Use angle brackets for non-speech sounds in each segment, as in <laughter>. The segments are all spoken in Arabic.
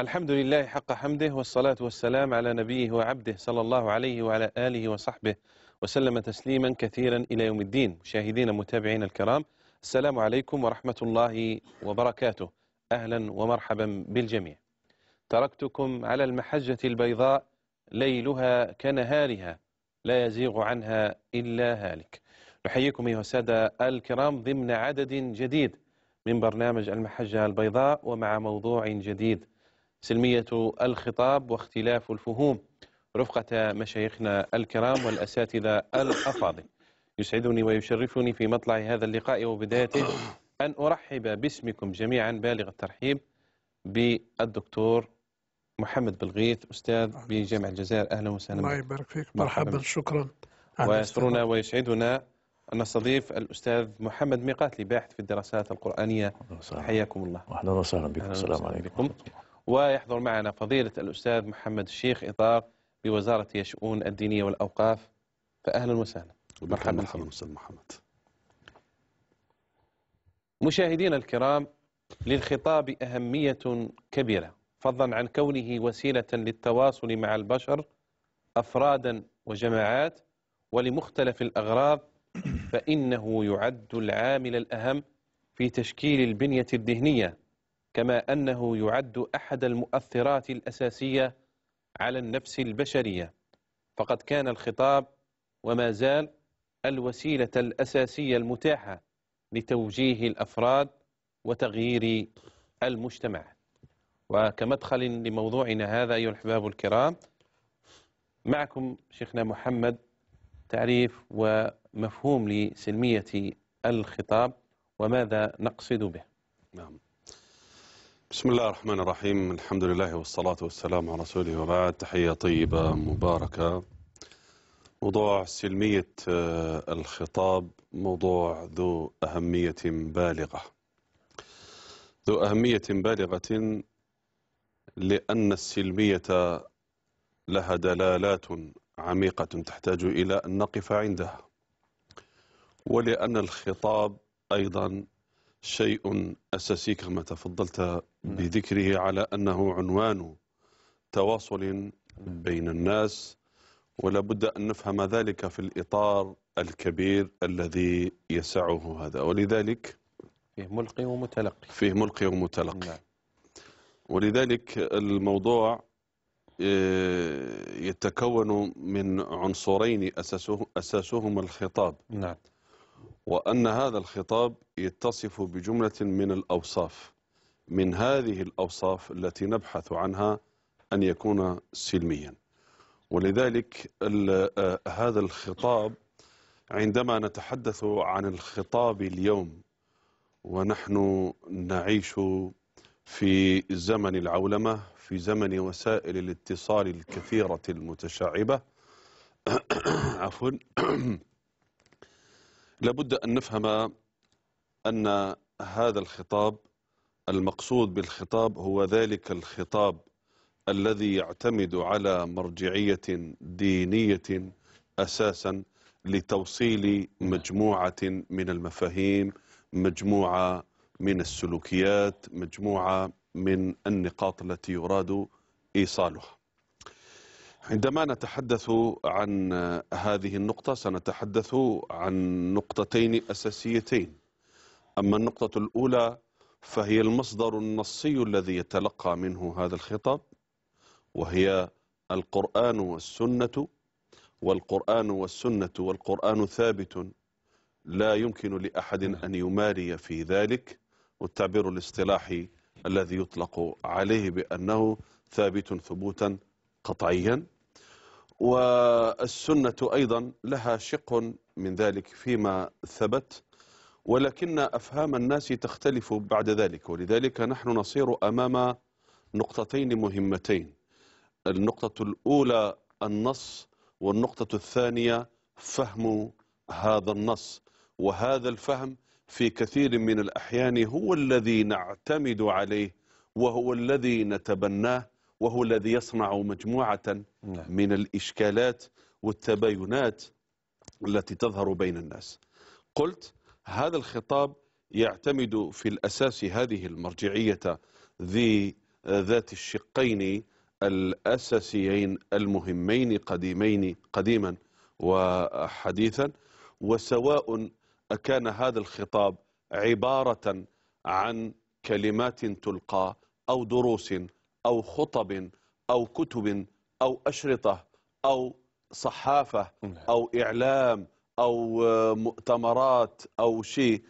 الحمد لله حق حمده والصلاة والسلام على نبيه وعبده صلى الله عليه وعلى آله وصحبه وسلم تسليما كثيرا إلى يوم الدين مشاهدين متابعين الكرام السلام عليكم ورحمة الله وبركاته أهلا ومرحبا بالجميع تركتكم على المحجة البيضاء ليلها كنهارها لا يزيغ عنها إلا هالك نحييكم أيها السادة الكرام ضمن عدد جديد من برنامج المحجة البيضاء ومع موضوع جديد سلمية الخطاب واختلاف الفهوم رفقة مشايخنا الكرام والأساتذة الأفاضل يسعدني ويشرفني في مطلع هذا اللقاء وبدايته أن أرحب باسمكم جميعا بالغ الترحيب بالدكتور محمد بلغيث أستاذ بجامعه الجزائر أهلا وسهلا الله يبارك فيك مرحبا, مرحبا. شكرا ويسرنا ويسعدنا نستضيف الأستاذ محمد ميقاتلي باحث في الدراسات القرآنية حياكم الله أهلا وسهلا بكم السلام عليكم ويحضر معنا فضيلة الأستاذ محمد الشيخ إطار بوزارة الشؤون الدينية والأوقاف فأهلا وسهلا مرحبا بكم أستاذ محمد مشاهدينا الكرام للخطاب أهمية كبيرة فضلا عن كونه وسيلة للتواصل مع البشر أفرادا وجماعات ولمختلف الأغراض فإنه يعد العامل الأهم في تشكيل البنية الذهنية كما أنه يعد أحد المؤثرات الأساسية على النفس البشرية فقد كان الخطاب وما زال الوسيلة الأساسية المتاحة لتوجيه الأفراد وتغيير المجتمع وكمدخل لموضوعنا هذا أيها الأحباب الكرام معكم شيخنا محمد تعريف و مفهوم لسلمية الخطاب وماذا نقصد به نعم بسم الله الرحمن الرحيم الحمد لله والصلاة والسلام على رسوله وبعد تحية طيبة مباركة موضوع سلمية آه، الخطاب موضوع ذو أهمية بالغة ذو أهمية بالغة لأن السلمية لها دلالات عميقة تحتاج إلى أن نقف عندها ولأن الخطاب أيضا شيء أساسي كما تفضلت نعم. بذكره على أنه عنوان تواصل بين الناس ولا بد أن نفهم ذلك في الإطار الكبير الذي يسعه هذا ولذلك فيه ملقي ومتلقي فيه ملقي ومتلقي نعم. ولذلك الموضوع آه، يتكون من عنصرين أساسه أساسهما الخطاب نعم وأن هذا الخطاب يتصف بجملة من الأوصاف من هذه الأوصاف التي نبحث عنها أن يكون سلميا ولذلك آه، هذا الخطاب عندما نتحدث عن الخطاب اليوم ونحن نعيش في زمن العولمة في زمن وسائل الاتصال الكثيرة المتشعبة <coughs> عفوا لابد أن نفهم أن هذا الخطاب المقصود بالخطاب هو ذلك الخطاب الذي يعتمد على مرجعية دينية أساسا لتوصيل مجموعة من المفاهيم مجموعة من السلوكيات مجموعة من النقاط التي يراد إيصالها عندما نتحدث عن هذه النقطة سنتحدث عن نقطتين أساسيتين أما النقطة الأولى فهي المصدر النصي الذي يتلقى منه هذا الخطاب وهي القرآن والسنة والقرآن والسنة والقرآن ثابت لا يمكن لأحد أن يماري في ذلك والتعبير الاصطلاحي الذي يطلق عليه بأنه ثابت ثبوتا قطعيا والسنة أيضا لها شق من ذلك فيما ثبت ولكن أفهام الناس تختلف بعد ذلك ولذلك نحن نصير أمام نقطتين مهمتين النقطة الأولى النص والنقطة الثانية فهم هذا النص وهذا الفهم في كثير من الأحيان هو الذي نعتمد عليه وهو الذي نتبناه وهو الذي يصنع مجموعة نعم. من الإشكالات والتباينات التي تظهر بين الناس قلت هذا الخطاب يعتمد في الأساس هذه المرجعية ذي آه، ذات الشقين الأساسيين المهمين قديمين قديما وحديثا وسواء أكان هذا الخطاب عبارة عن كلمات تلقى أو دروس أو خطب أو كتب أو أشرطة أو صحافة نعم. أو إعلام أو مؤتمرات أو شيء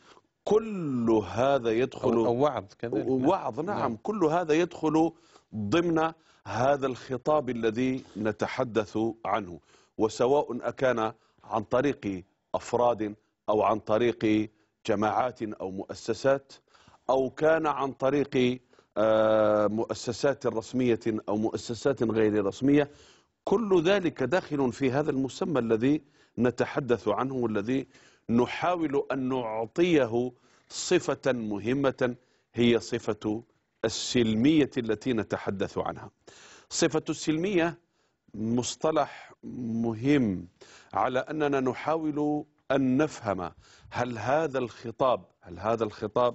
كل هذا يدخل أو وعظ كذلك نعم. وعظ نعم, نعم كل هذا يدخل ضمن هذا الخطاب الذي نتحدث عنه وسواء أكان عن طريق أفراد أو عن طريق جماعات أو مؤسسات أو كان عن طريق آه، مؤسسات رسمية أو مؤسسات غير رسمية كل ذلك داخل في هذا المسمى الذي نتحدث عنه والذي نحاول أن نعطيه صفة مهمة هي صفة السلمية التي نتحدث عنها صفة السلمية مصطلح مهم على أننا نحاول أن نفهم هل هذا الخطاب هل هذا الخطاب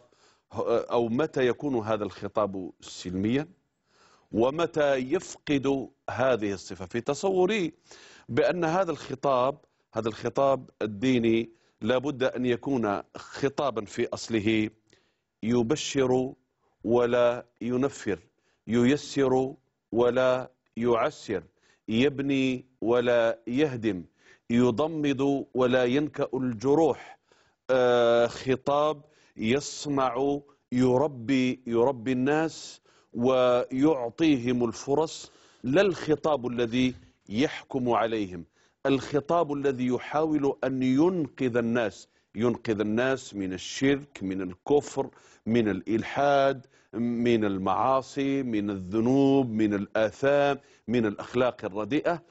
أو متى يكون هذا الخطاب سلميا ومتى يفقد هذه الصفة في تصوري بأن هذا الخطاب هذا الخطاب الديني لابد أن يكون خطابا في أصله يبشر ولا ينفر ييسر ولا يعسر يبني ولا يهدم يضمد ولا ينكأ الجروح آه، خطاب يصنع يربي يربي الناس ويعطيهم الفرص لا الخطاب الذي يحكم عليهم الخطاب الذي يحاول أن ينقذ الناس ينقذ الناس من الشرك من الكفر من الإلحاد من المعاصي من الذنوب من الآثام من الأخلاق الرديئة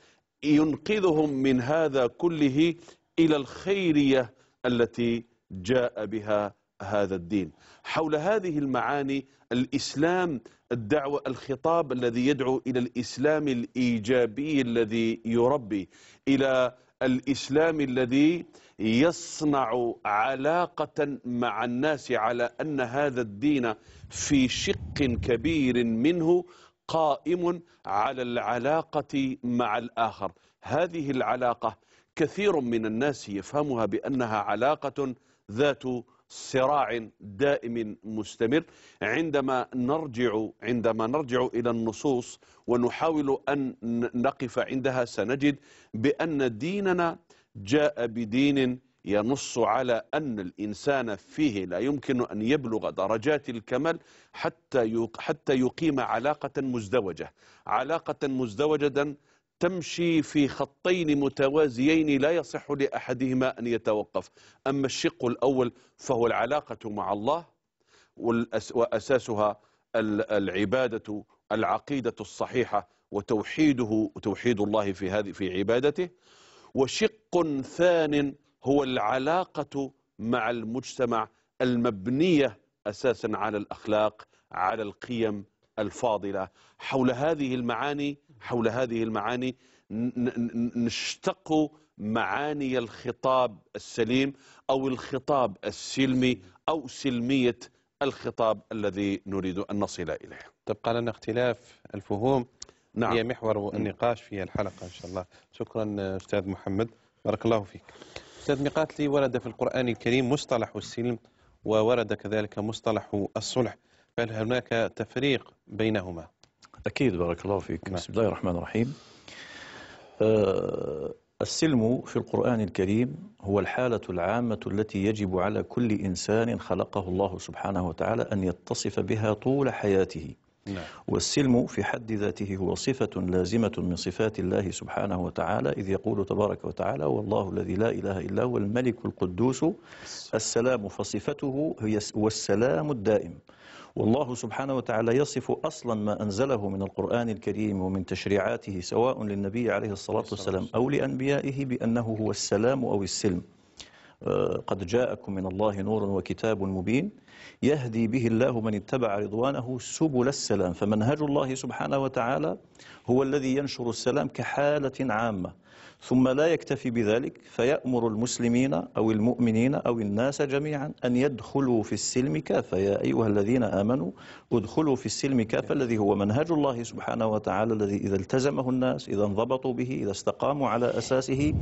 ينقذهم من هذا كله إلى الخيرية التي جاء بها هذا الدين حول هذه المعاني الإسلام الدعوة الخطاب الذي يدعو إلى الإسلام الإيجابي الذي يربي إلى الإسلام الذي يصنع علاقة مع الناس على أن هذا الدين في شق كبير منه قائم على العلاقة مع الآخر هذه العلاقة كثير من الناس يفهمها بأنها علاقة ذات صراع دائم مستمر عندما نرجع عندما نرجع إلى النصوص ونحاول أن نقف عندها سنجد بأن ديننا جاء بدين ينص على أن الإنسان فيه لا يمكن أن يبلغ درجات الكمال حتى حتى يقيم علاقة مزدوجة علاقة مزدوجة تمشي في خطين متوازيين لا يصح لأحدهما أن يتوقف أما الشق الأول فهو العلاقة مع الله وأساسها العبادة العقيدة الصحيحة وتوحيده وتوحيد الله في هذه في عبادته وشق ثان هو العلاقة مع المجتمع المبنية أساسا على الأخلاق على القيم الفاضلة حول هذه المعاني حول هذه المعاني نشتق معاني الخطاب السليم أو الخطاب السلمي أو سلمية الخطاب الذي نريد أن نصل إليه تبقى لنا اختلاف الفهوم نعم. هي محور النقاش في الحلقة إن شاء الله شكرا أستاذ محمد بارك الله فيك أستاذ مقاتلي ورد في القرآن الكريم مصطلح السلم وورد كذلك مصطلح الصلح فهل هناك تفريق بينهما أكيد بارك الله فيك نعم. بسم الله الرحمن الرحيم أه السلم في القرآن الكريم هو الحالة العامة التي يجب على كل إنسان خلقه الله سبحانه وتعالى أن يتصف بها طول حياته نعم. والسلم في حد ذاته هو صفة لازمة من صفات الله سبحانه وتعالى إذ يقول تبارك وتعالى والله الذي لا إله إلا هو الملك القدوس السلام فصفته هي السلام الدائم والله سبحانه وتعالى يصف أصلا ما أنزله من القرآن الكريم ومن تشريعاته سواء للنبي عليه الصلاة والسلام أو لأنبيائه بأنه هو السلام أو السلم آه، قد جاءكم من الله نور وكتاب مبين يهدي به الله من اتبع رضوانه سبل السلام فمنهج الله سبحانه وتعالى هو الذي ينشر السلام كحالة عامة ثم لا يكتفي بذلك فيأمر المسلمين أو المؤمنين أو الناس جميعا أن يدخلوا في السلم كافة يا أيها الذين آمنوا ادخلوا في السلم كافة الذي هو منهج الله سبحانه وتعالى الذي إذا التزمه الناس إذا انضبطوا به إذا استقاموا على أساسه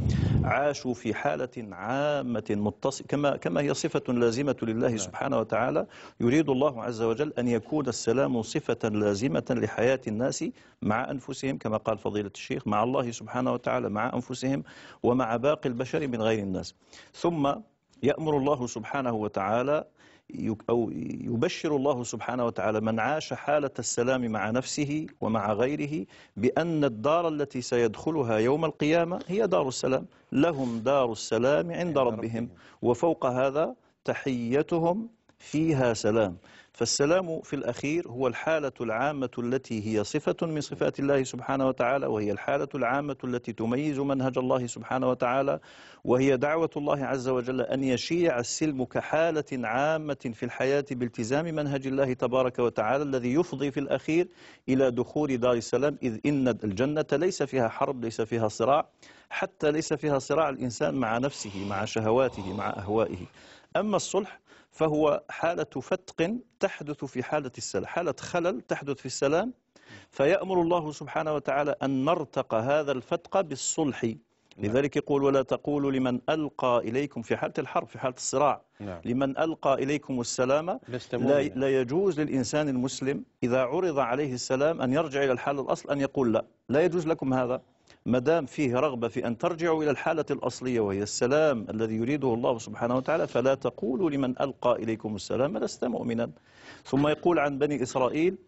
عاشوا في حالة عامة متصل كما, كما هي صفة لازمة لله نعم. سبحانه وتعالى يريد الله عز وجل أن يكون السلام صفة لازمة لحياة الناس مع أنفسهم كما قال فضيلة الشيخ مع الله سبحانه وتعالى مع أنفسهم أنفسهم ومع باقي البشر من غير الناس ثم يأمر الله سبحانه وتعالى أو يبشر الله سبحانه وتعالى من عاش حالة السلام مع نفسه ومع غيره بأن الدار التي سيدخلها يوم القيامة هي دار السلام لهم دار السلام عند ربهم وفوق هذا تحيتهم فيها سلام فالسلام في الأخير هو الحالة العامة التي هي صفة من صفات الله سبحانه وتعالى وهي الحالة العامة التي تميز منهج الله سبحانه وتعالى وهي دعوة الله عز وجل أن يشيع السلم كحالة عامة في الحياة بالتزام منهج الله تبارك وتعالى الذي يفضي في الأخير إلى دخول دار السلام إذ إن الجنة ليس فيها حرب ليس فيها صراع حتى ليس فيها صراع الإنسان مع نفسه مع شهواته مع أهوائه أما الصلح فهو حالة فتق تحدث في حالة السلام حالة خلل تحدث في السلام فيأمر الله سبحانه وتعالى أن نرتق هذا الفتق بالصلح نعم. لذلك يقول ولا تقولوا لمن ألقى إليكم في حالة الحرب في حالة الصراع نعم. لمن ألقى إليكم السلام لا, لا يجوز للإنسان المسلم إذا عرض عليه السلام أن يرجع إلى الحال الأصل أن يقول لا لا يجوز لكم هذا ما دام فيه رغبة في أن ترجعوا إلى الحالة الأصلية وهي السلام الذي يريده الله سبحانه وتعالى فلا تقولوا لمن ألقى إليكم السلام لست مؤمنا ثم يقول عن بني إسرائيل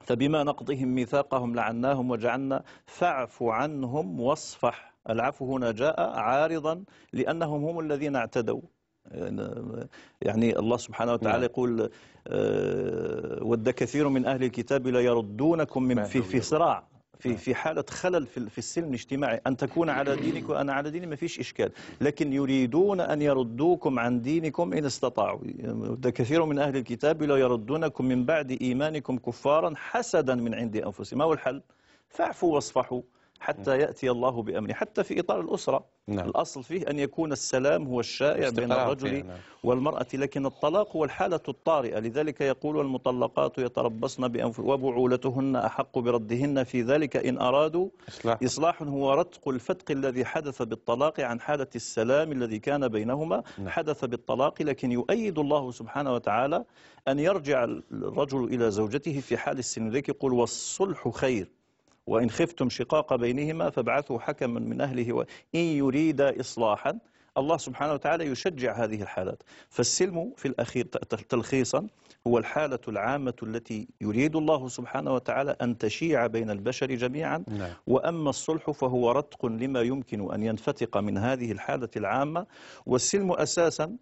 فبما نقضهم ميثاقهم لعناهم وجعلنا فاعف عنهم واصفح العفو هنا جاء عارضا لأنهم هم الذين اعتدوا يعني الله سبحانه وتعالى نعم. يقول آه، ود كثير من أهل الكتاب ليردونكم من في, في صراع في نعم. في حالة خلل في, في السلم الاجتماعي أن تكون على دينك وأنا على ديني ما فيش إشكال لكن يريدون أن يردوكم عن دينكم إن استطاعوا ده كثير من أهل الكتاب لا يردونكم من بعد إيمانكم كفارا حسدا من عند أنفسهم ما هو الحل فاعفوا واصفحوا حتى يأتي الله بأمره حتى في إطار الأسرة نعم. الأصل فيه أن يكون السلام هو الشائع بين الرجل نعم. والمرأة لكن الطلاق هو الحالة الطارئة لذلك يقول المطلقات يتربصن بأنف... وبعولتهن أحق بردهن في ذلك إن أرادوا إصلاح, إصلاح هو رتق الفتق الذي حدث بالطلاق عن حالة السلام الذي كان بينهما نعم. حدث بالطلاق لكن يؤيد الله سبحانه وتعالى أن يرجع الرجل إلى زوجته في حال السن ذلك يقول والصلح خير وإن خفتم شقاق بينهما فابعثوا حكما من أهله وإن يريد إصلاحا الله سبحانه وتعالى يشجع هذه الحالات فالسلم في الأخير تلخيصا هو الحالة العامة التي يريد الله سبحانه وتعالى أن تشيع بين البشر جميعا نعم. وأما الصلح فهو رتق لما يمكن أن ينفتق من هذه الحالة العامة والسلم أساسا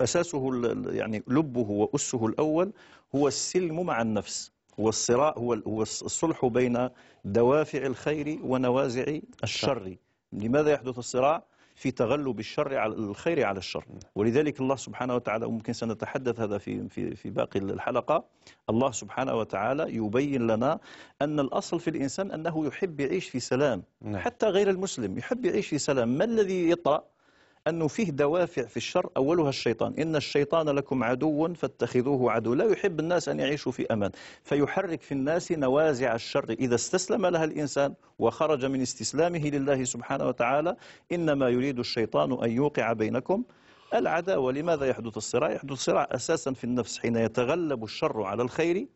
أساسه يعني لبه وأسه الأول هو السلم مع النفس هو الصراع هو هو الصلح بين دوافع الخير ونوازع الشر لماذا يحدث الصراع في تغلب الشر على الخير على الشر نعم. ولذلك الله سبحانه وتعالى ممكن سنتحدث هذا في في في باقي الحلقه الله سبحانه وتعالى يبين لنا ان الاصل في الانسان انه يحب يعيش في سلام نعم. حتى غير المسلم يحب يعيش في سلام ما الذي يطرأ أنه فيه دوافع في الشر أولها الشيطان إن الشيطان لكم عدو فاتخذوه عدو لا يحب الناس أن يعيشوا في أمان فيحرك في الناس نوازع الشر إذا استسلم لها الإنسان وخرج من استسلامه لله سبحانه وتعالى إنما يريد الشيطان أن يوقع بينكم العداوة لماذا يحدث الصراع؟ يحدث الصراع أساسا في النفس حين يتغلب الشر على الخير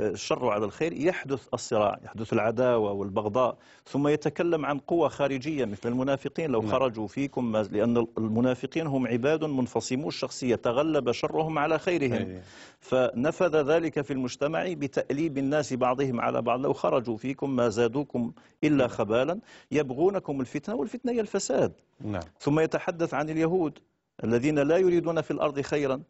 الشر على الخير يحدث الصراع يحدث العداوة والبغضاء ثم يتكلم عن قوة خارجية مثل المنافقين لو نعم. خرجوا فيكم لأن المنافقين هم عباد منفصمو الشخصية تغلب شرهم على خيرهم فنفذ ذلك في المجتمع بتأليب الناس بعضهم على بعض لو خرجوا فيكم ما زادوكم إلا نعم. خبالا يبغونكم الفتنة والفتنة هي الفساد نعم. ثم يتحدث عن اليهود الذين لا يريدون في الأرض خيرا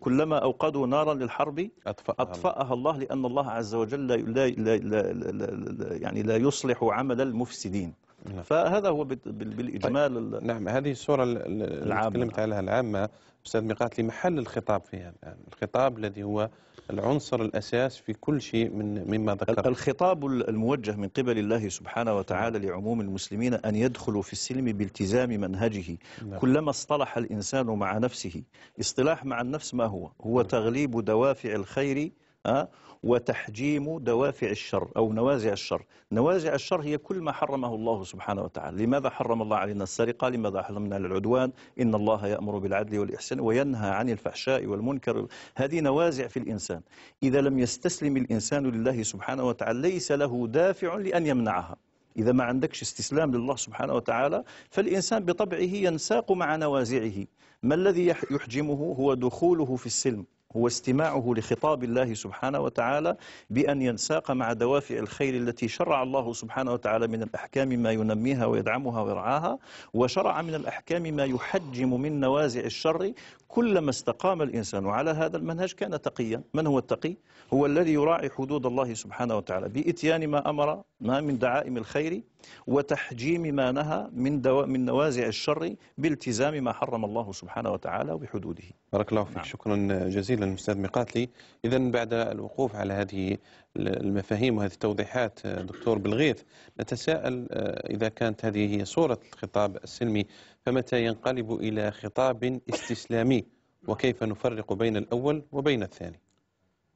كلما أوقدوا نارا للحرب أطفأها, أطفأها الله لأن الله عز وجل لا, لا, لا, لا, لا يعني لا يصلح عمل المفسدين نعم. فهذا هو بالإجمال طيب. نعم هذه الصورة اللي تكلمت عليها العامة أستاذ ميقات لمحل الخطاب فيها الآن الخطاب الذي هو العنصر الأساس في كل شيء من مما ذكر الخطاب الموجه من قبل الله سبحانه وتعالى لعموم المسلمين أن يدخلوا في السلم بالتزام منهجه نعم. كلما اصطلح الإنسان مع نفسه اصطلاح مع النفس ما هو هو نعم. تغليب دوافع الخير آه، وتحجيم دوافع الشر أو نوازع الشر نوازع الشر هي كل ما حرمه الله سبحانه وتعالى لماذا حرم الله علينا السرقة لماذا حرمنا العدوان إن الله يأمر بالعدل والإحسان وينهى عن الفحشاء والمنكر هذه نوازع في الإنسان إذا لم يستسلم الإنسان لله سبحانه وتعالى ليس له دافع لأن يمنعها إذا ما عندكش استسلام لله سبحانه وتعالى فالإنسان بطبعه ينساق مع نوازعه ما الذي يحجمه هو دخوله في السلم هو استماعه لخطاب الله سبحانه وتعالى بأن ينساق مع دوافع الخير التي شرع الله سبحانه وتعالى من الأحكام ما ينميها ويدعمها ويرعاها وشرع من الأحكام ما يحجم من نوازع الشر كلما استقام الإنسان على هذا المنهج كان تقيا من هو التقي؟ هو الذي يراعي حدود الله سبحانه وتعالى بإتيان ما أمر ما من دعائم الخير وتحجيم ما نهى من, دو... من نوازع الشر بالتزام ما حرم الله سبحانه وتعالى وبحدوده بارك الله فيك نعم. شكرا جزيلا أستاذ ميقاتلي إذا بعد الوقوف على هذه المفاهيم وهذه التوضيحات دكتور بلغيث نتساءل آه، إذا كانت هذه هي صورة الخطاب السلمي فمتى ينقلب إلى خطاب استسلامي وكيف نفرق بين الأول وبين الثاني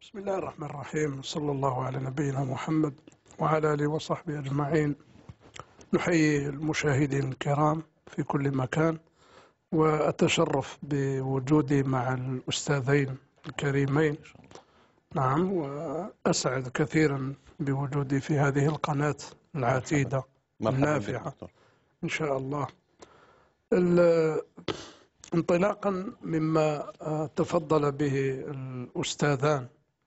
بسم الله الرحمن الرحيم صلى الله على نبينا محمد وعلى آله وصحبه أجمعين نحيي المشاهدين الكرام في كل مكان وأتشرف بوجودي مع الأستاذين الكريمين نعم وأسعد كثيرا بوجودي في هذه القناة العتيدة النافعة إن شاء الله انطلاقا مما آه، تفضل به الأستاذان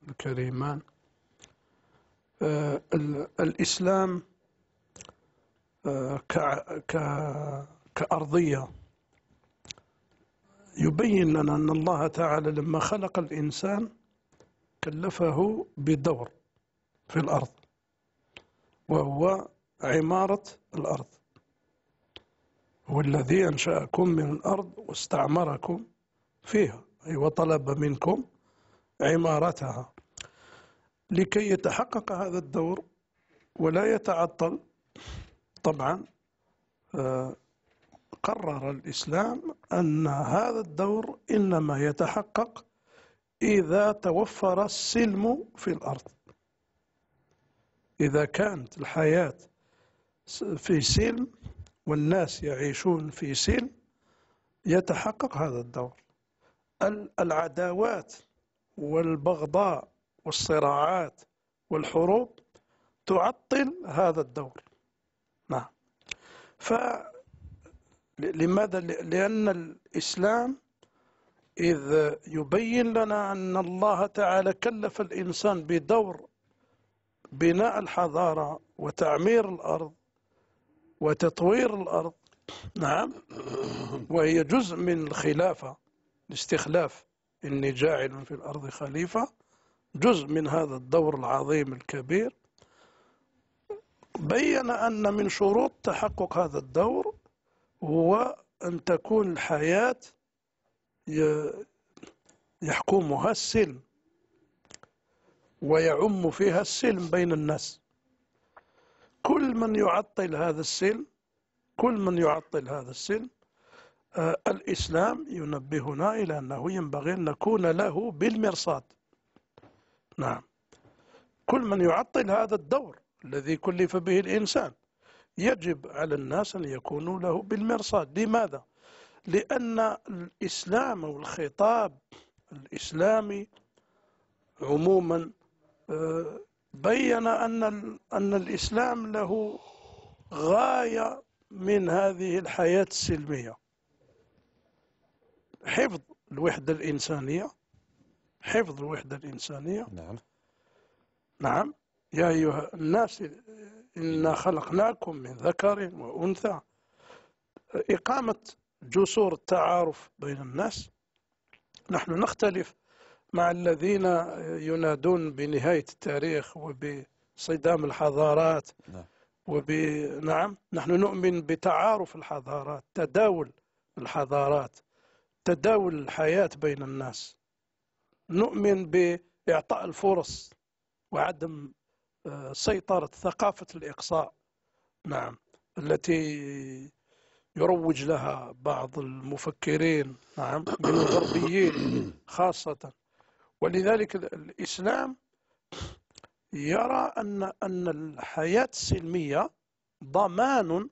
الكريمان آه، الإسلام آه، كأرضية يبين لنا أن الله تعالى لما خلق الإنسان كلفه بدور في الأرض وهو عمارة الأرض هو الذي أنشأكم من الأرض واستعمركم فيها أي وطلب منكم عمارتها لكي يتحقق هذا الدور ولا يتعطل طبعا آه، قرر الإسلام أن هذا الدور إنما يتحقق إذا توفر السلم في الأرض إذا كانت الحياة في سلم والناس يعيشون في سلم يتحقق هذا الدور العداوات والبغضاء والصراعات والحروب تعطل هذا الدور نعم فلماذا لأن الإسلام إذ يبين لنا أن الله تعالى كلف الإنسان بدور بناء الحضارة وتعمير الأرض وتطوير الأرض نعم وهي جزء من الخلافة الاستخلاف إني جاعل في الأرض خليفة جزء من هذا الدور العظيم الكبير بين أن من شروط تحقق هذا الدور هو أن تكون الحياة يحكمها السلم ويعم فيها السلم بين الناس كل من يعطل هذا السلم كل من يعطل هذا السلم آه، الإسلام ينبهنا إلى أنه ينبغي أن نكون له بالمرصاد نعم كل من يعطل هذا الدور الذي كلف به الإنسان يجب على الناس أن يكونوا له بالمرصاد لماذا؟ لأن الإسلام والخطاب الإسلامي عموما آه، بين أن, أن الإسلام له غاية من هذه الحياة السلمية حفظ الوحدة الإنسانية حفظ الوحدة الإنسانية نعم نعم يا أيها الناس إنا خلقناكم من ذكر وأنثى إقامة جسور التعارف بين الناس نحن نختلف مع الذين ينادون بنهاية التاريخ وبصدام الحضارات وبنعم نعم، نحن نؤمن بتعارف الحضارات تداول الحضارات تداول الحياة بين الناس نؤمن بإعطاء الفرص وعدم آه، سيطرة ثقافة الإقصاء نعم التي يروج لها بعض المفكرين نعم من الغربيين <coughs> خاصة ولذلك الإسلام يرى أن أن الحياة السلمية ضمان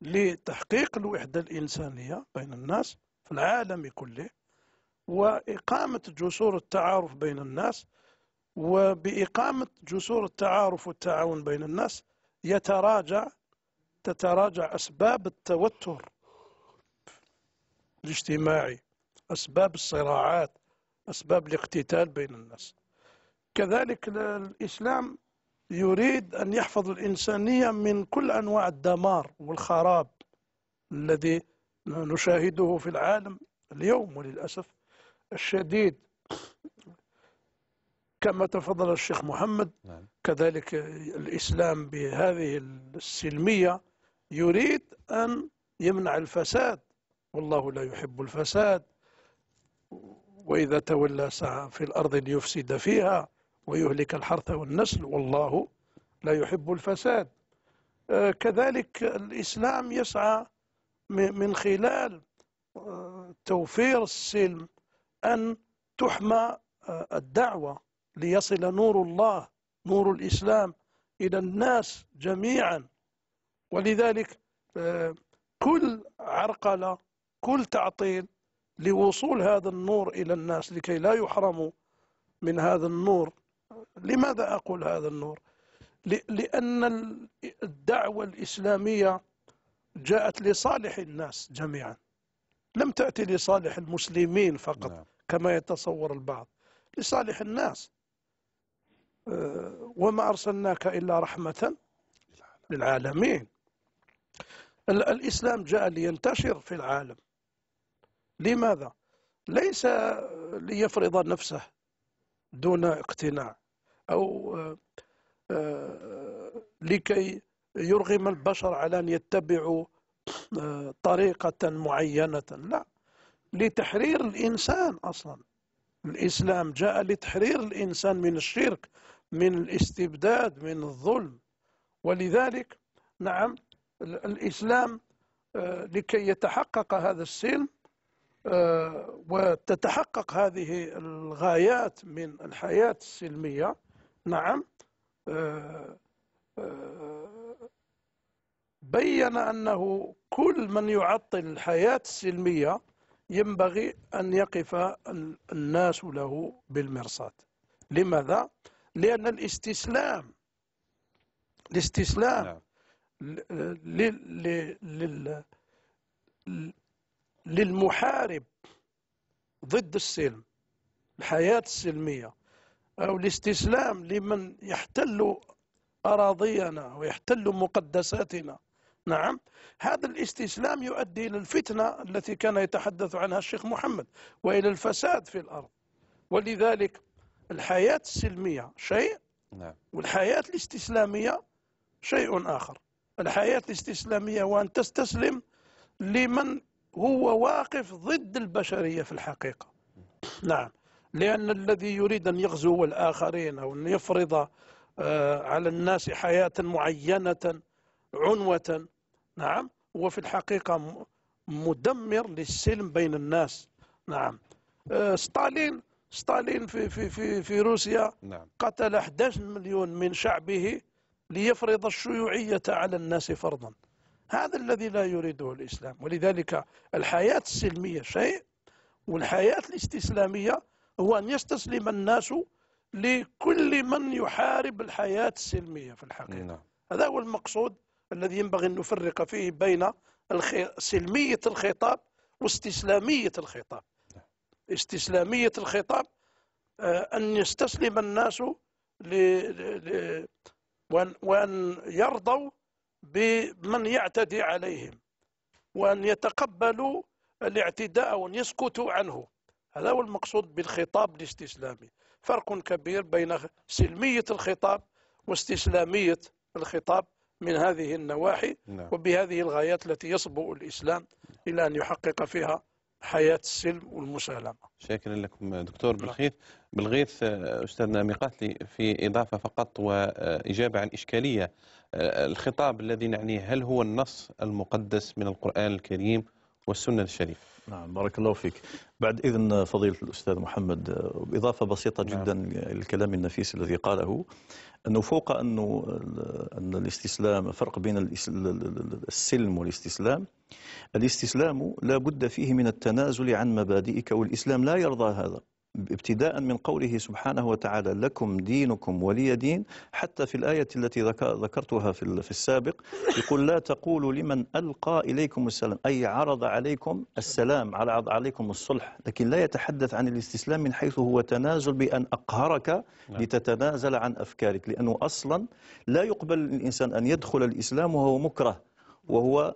لتحقيق الوحدة الإنسانية بين الناس في العالم كله وإقامة جسور التعارف بين الناس وبإقامة جسور التعارف والتعاون بين الناس يتراجع تتراجع أسباب التوتر الاجتماعي أسباب الصراعات أسباب الاقتتال بين الناس كذلك الإسلام يريد أن يحفظ الإنسانية من كل أنواع الدمار والخراب الذي نشاهده في العالم اليوم وللأسف الشديد كما تفضل الشيخ محمد نعم. كذلك الإسلام بهذه السلمية يريد أن يمنع الفساد والله لا يحب الفساد وإذا تولى سعى في الأرض ليفسد فيها ويهلك الحرث والنسل والله لا يحب الفساد آه، كذلك الإسلام يسعى من خلال آه، توفير السلم أن تحمى آه، الدعوة ليصل نور الله نور الإسلام إلى الناس جميعا ولذلك كل عرقلة كل تعطيل لوصول هذا النور إلى الناس لكي لا يحرموا من هذا النور لماذا أقول هذا النور لأن الدعوة الإسلامية جاءت لصالح الناس جميعا لم تأتي لصالح المسلمين فقط نعم. كما يتصور البعض لصالح الناس آه، وما أرسلناك إلا رحمة للعالمين الإسلام جاء لينتشر في العالم لماذا؟ ليس ليفرض نفسه دون اقتناع أو آه، آه، لكي يرغم البشر على أن يتبعوا آه، طريقة معينة لا لتحرير الإنسان أصلا الإسلام جاء لتحرير الإنسان من الشرك من الاستبداد من الظلم ولذلك نعم الإسلام لكي يتحقق هذا السلم آه، وتتحقق هذه الغايات من الحياة السلمية نعم آه، آه، بين أنه كل من يعطل الحياة السلمية ينبغي أن يقف الناس له بالمرصاد لماذا؟ لأن الاستسلام الاستسلام نعم. للمحارب ضد السلم الحياة السلمية أو الاستسلام لمن يحتل أراضينا ويحتل مقدساتنا نعم هذا الاستسلام يؤدي إلى الفتنة التي كان يتحدث عنها الشيخ محمد وإلى الفساد في الأرض ولذلك الحياة السلمية شيء نعم. والحياة الاستسلامية شيء آخر الحياة الاستسلامية وأن تستسلم لمن هو واقف ضد البشرية في الحقيقة نعم لأن الذي يريد أن يغزو الآخرين أو أن يفرض آه، على الناس حياة معينة عنوة نعم وفي الحقيقة مدمر للسلم بين الناس نعم آه، ستالين ستالين في في في في روسيا نعم. قتل 11 مليون من شعبه ليفرض الشيوعية على الناس فرضا هذا الذي لا يريده الإسلام ولذلك الحياة السلمية شيء والحياة الاستسلامية هو أن يستسلم الناس لكل من يحارب الحياة السلمية في الحقيقة نعم. هذا هو المقصود الذي ينبغي أن نفرق فيه بين الخي... سلمية الخطاب واستسلامية الخطاب استسلامية الخطاب آه، أن يستسلم الناس ل... ل... وأن... وأن يرضوا بمن يعتدي عليهم وأن يتقبلوا الاعتداء وأن يسكتوا عنه هذا هو المقصود بالخطاب الاستسلامي فرق كبير بين سلمية الخطاب واستسلامية الخطاب من هذه النواحي نعم. وبهذه الغايات التي يصبو الإسلام إلى أن يحقق فيها حياة السلم والمسالمة شاكرا لكم دكتور بالغيث بالغيث آه، أستاذنا ميقاتلي في إضافة فقط وإجابة عن إشكالية آه، الخطاب الذي نعنيه هل هو النص المقدس من القرآن الكريم والسنة الشريفة نعم بارك الله فيك بعد إذن فضيلة الأستاذ محمد بإضافة بسيطة نعم. جدا للكلام النفيس الذي قاله أنه فوق أنه أن الاستسلام فرق بين السلم والاستسلام الاستسلام لا بد فيه من التنازل عن مبادئك والإسلام لا يرضى هذا ابتداء من قوله سبحانه وتعالى لكم دينكم ولي دين حتى في الآية التي ذكرتها في السابق يقول لا تقولوا لمن ألقى إليكم السلام أي عرض عليكم السلام عرض عليكم الصلح لكن لا يتحدث عن الاستسلام من حيث هو تنازل بأن أقهرك نعم. لتتنازل عن أفكارك لأنه أصلا لا يقبل الإنسان أن يدخل الإسلام وهو مكره وهو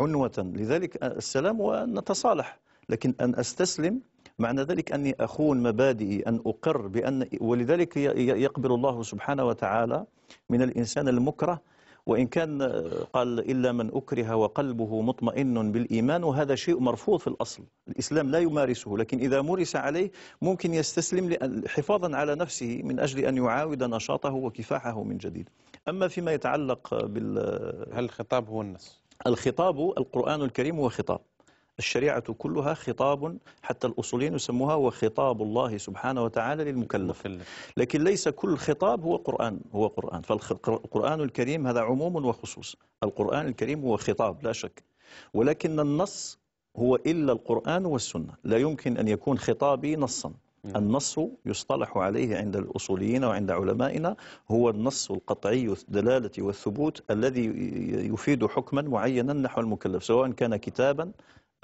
عنوة لذلك السلام ونتصالح لكن أن أستسلم معنى ذلك أني أخون مبادئي أن أقر بأن ولذلك يقبل الله سبحانه وتعالى من الإنسان المكره وإن كان قال إلا من أكره وقلبه مطمئن بالإيمان وهذا شيء مرفوض في الأصل الإسلام لا يمارسه لكن إذا مورس عليه ممكن يستسلم حفاظا على نفسه من أجل أن يعاود نشاطه وكفاحه من جديد أما فيما يتعلق بال هل الخطاب هو النص؟ الخطاب القرآن الكريم هو خطاب الشريعة كلها خطاب حتى الأصولين يسموها وخطاب الله سبحانه وتعالى للمكلف لكن ليس كل خطاب هو قرآن هو قرآن فالقرآن الكريم هذا عموم وخصوص القرآن الكريم هو خطاب لا شك ولكن النص هو إلا القرآن والسنة لا يمكن أن يكون خطابي نصا نعم. النص يصطلح عليه عند الأصوليين وعند علمائنا هو النص القطعي الدلالة والثبوت الذي يفيد حكما معينا نحو المكلف سواء كان كتابا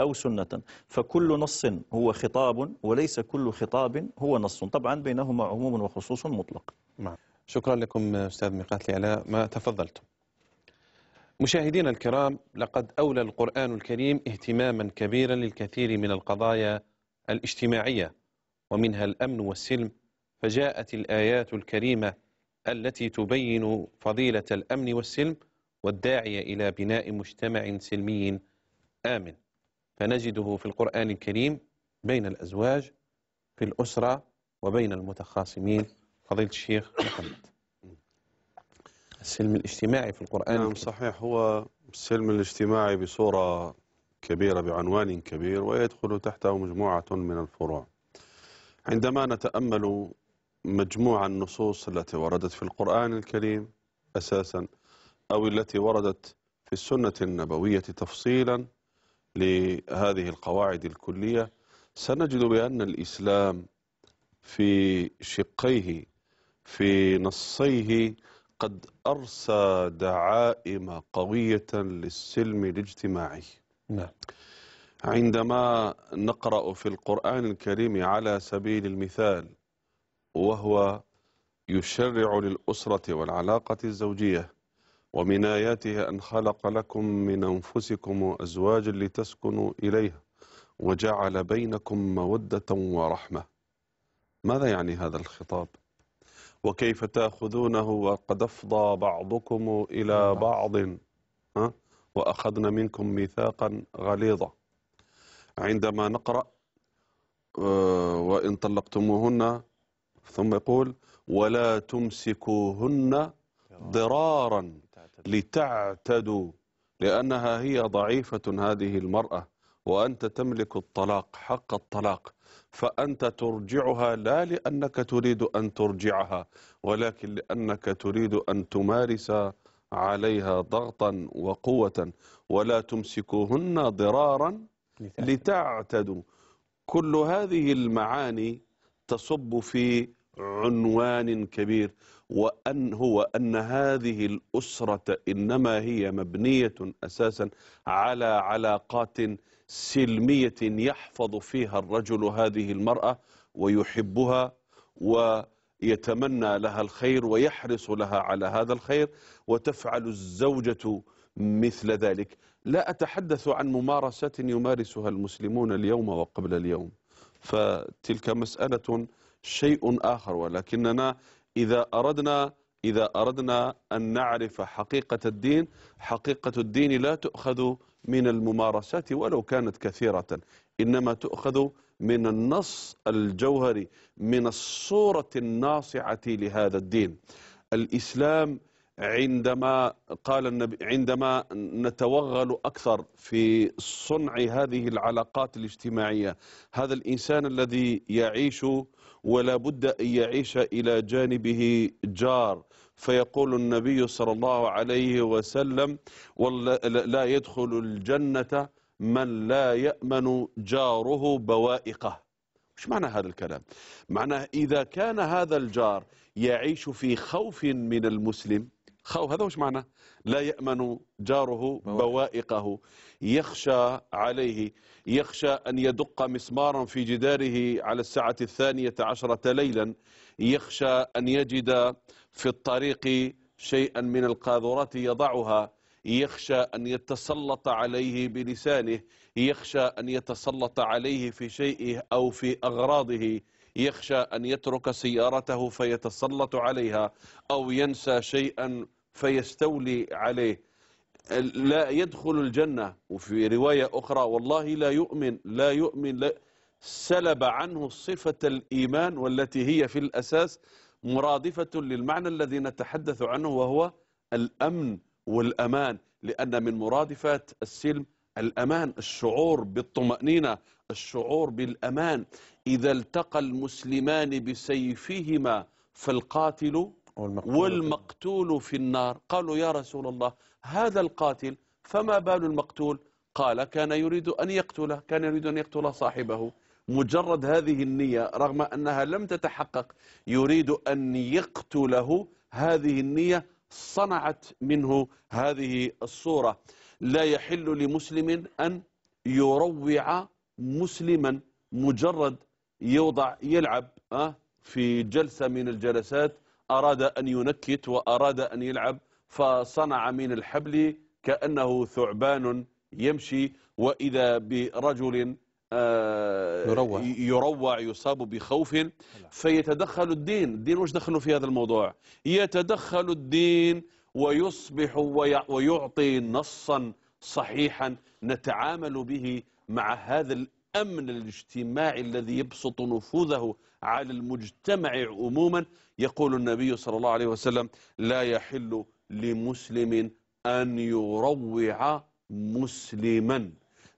أو سنة فكل نص هو خطاب وليس كل خطاب هو نص طبعا بينهما عموم وخصوص مطلق نعم. شكرا لكم أستاذ ميقات لعلاء ما تفضلتم مشاهدينا الكرام لقد أولى القرآن الكريم اهتماما كبيرا للكثير من القضايا الاجتماعية ومنها الأمن والسلم فجاءت الآيات الكريمة التي تبين فضيلة الأمن والسلم والداعية إلى بناء مجتمع سلمي آمن فنجده في القرآن الكريم بين الأزواج في الأسرة وبين المتخاصمين فضيلة الشيخ محمد السلم الاجتماعي في القرآن نعم صحيح هو السلم الاجتماعي بصورة كبيرة بعنوان كبير ويدخل تحته مجموعة من الفروع عندما نتأمل مجموع النصوص التي وردت في القرآن الكريم أساسا أو التي وردت في السنة النبوية تفصيلا لهذه القواعد الكلية سنجد بأن الإسلام في شقيه في نصيه قد أرسى دعائم قوية للسلم الاجتماعي نعم عندما نقرأ في القرآن الكريم على سبيل المثال وهو يشرع للأسرة والعلاقة الزوجية ومن آياته أن خلق لكم من أنفسكم أزواجا لتسكنوا إليها وجعل بينكم مودة ورحمة ماذا يعني هذا الخطاب وكيف تأخذونه وقد أفضى بعضكم إلى نعم. بعض ها؟ وأخذنا منكم ميثاقا غليظا عندما نقرأ آه، وإن طلقتموهن ثم يقول ولا تمسكوهن ضرارا لتعتدوا لأنها هي ضعيفة هذه المرأة وأنت تملك الطلاق حق الطلاق فأنت ترجعها لا لأنك تريد أن ترجعها ولكن لأنك تريد أن تمارس عليها ضغطا وقوة ولا تمسكوهن ضرارا لتعتدوا كل هذه المعاني تصب في عنوان كبير وأن هو أن هذه الأسرة إنما هي مبنية أساسا على علاقات سلمية يحفظ فيها الرجل هذه المرأة ويحبها ويتمنى لها الخير ويحرص لها على هذا الخير وتفعل الزوجة مثل ذلك لا أتحدث عن ممارسة يمارسها المسلمون اليوم وقبل اليوم فتلك مسألة شيء آخر ولكننا إذا أردنا إذا أردنا أن نعرف حقيقة الدين حقيقة الدين لا تؤخذ من الممارسات ولو كانت كثيرة إنما تؤخذ من النص الجوهري من الصورة الناصعة لهذا الدين الإسلام عندما قال النبي عندما نتوغل أكثر في صنع هذه العلاقات الاجتماعية هذا الإنسان الذي يعيش ولا بد أن يعيش إلى جانبه جار فيقول النبي صلى الله عليه وسلم لا يدخل الجنة من لا يأمن جاره بوائقه ايش معنى هذا الكلام معنى إذا كان هذا الجار يعيش في خوف من المسلم خاو هذا وش معنى لا يأمن جاره بوائقه يخشى عليه يخشى أن يدق مسمارا في جداره على الساعة الثانية عشرة ليلا يخشى أن يجد في الطريق شيئا من القاذورات يضعها يخشى أن يتسلط عليه بلسانه يخشى أن يتسلط عليه في شيئه أو في أغراضه يخشى أن يترك سيارته فيتسلط عليها أو ينسى شيئا فيستولي عليه لا يدخل الجنة وفي رواية أخرى والله لا يؤمن لا يؤمن لا سلب عنه صفة الإيمان والتي هي في الأساس مرادفة للمعنى الذي نتحدث عنه وهو الأمن والأمان لأن من مرادفات السلم الأمان الشعور بالطمأنينة الشعور بالأمان إذا التقى المسلمان بسيفهما فالقاتل والمقتول, والمقتول في النار قالوا يا رسول الله هذا القاتل فما بال المقتول قال كان يريد أن يقتله كان يريد أن يقتل صاحبه مجرد هذه النية رغم أنها لم تتحقق يريد أن يقتله هذه النية صنعت منه هذه الصورة لا يحل لمسلم أن يروع مسلما مجرد يوضع يلعب آه، في جلسة من الجلسات أراد أن ينكت وأراد أن يلعب فصنع من الحبل كأنه ثعبان يمشي وإذا برجل آه، يروع يروع يصاب بخوف فيتدخل الدين الدين وش دخله في هذا الموضوع يتدخل الدين ويصبح ويعطي نصا صحيحا نتعامل به مع هذا الأمن الاجتماعي الذي يبسط نفوذه على المجتمع عموما يقول النبي صلى الله عليه وسلم لا يحل لمسلم أن يروع مسلما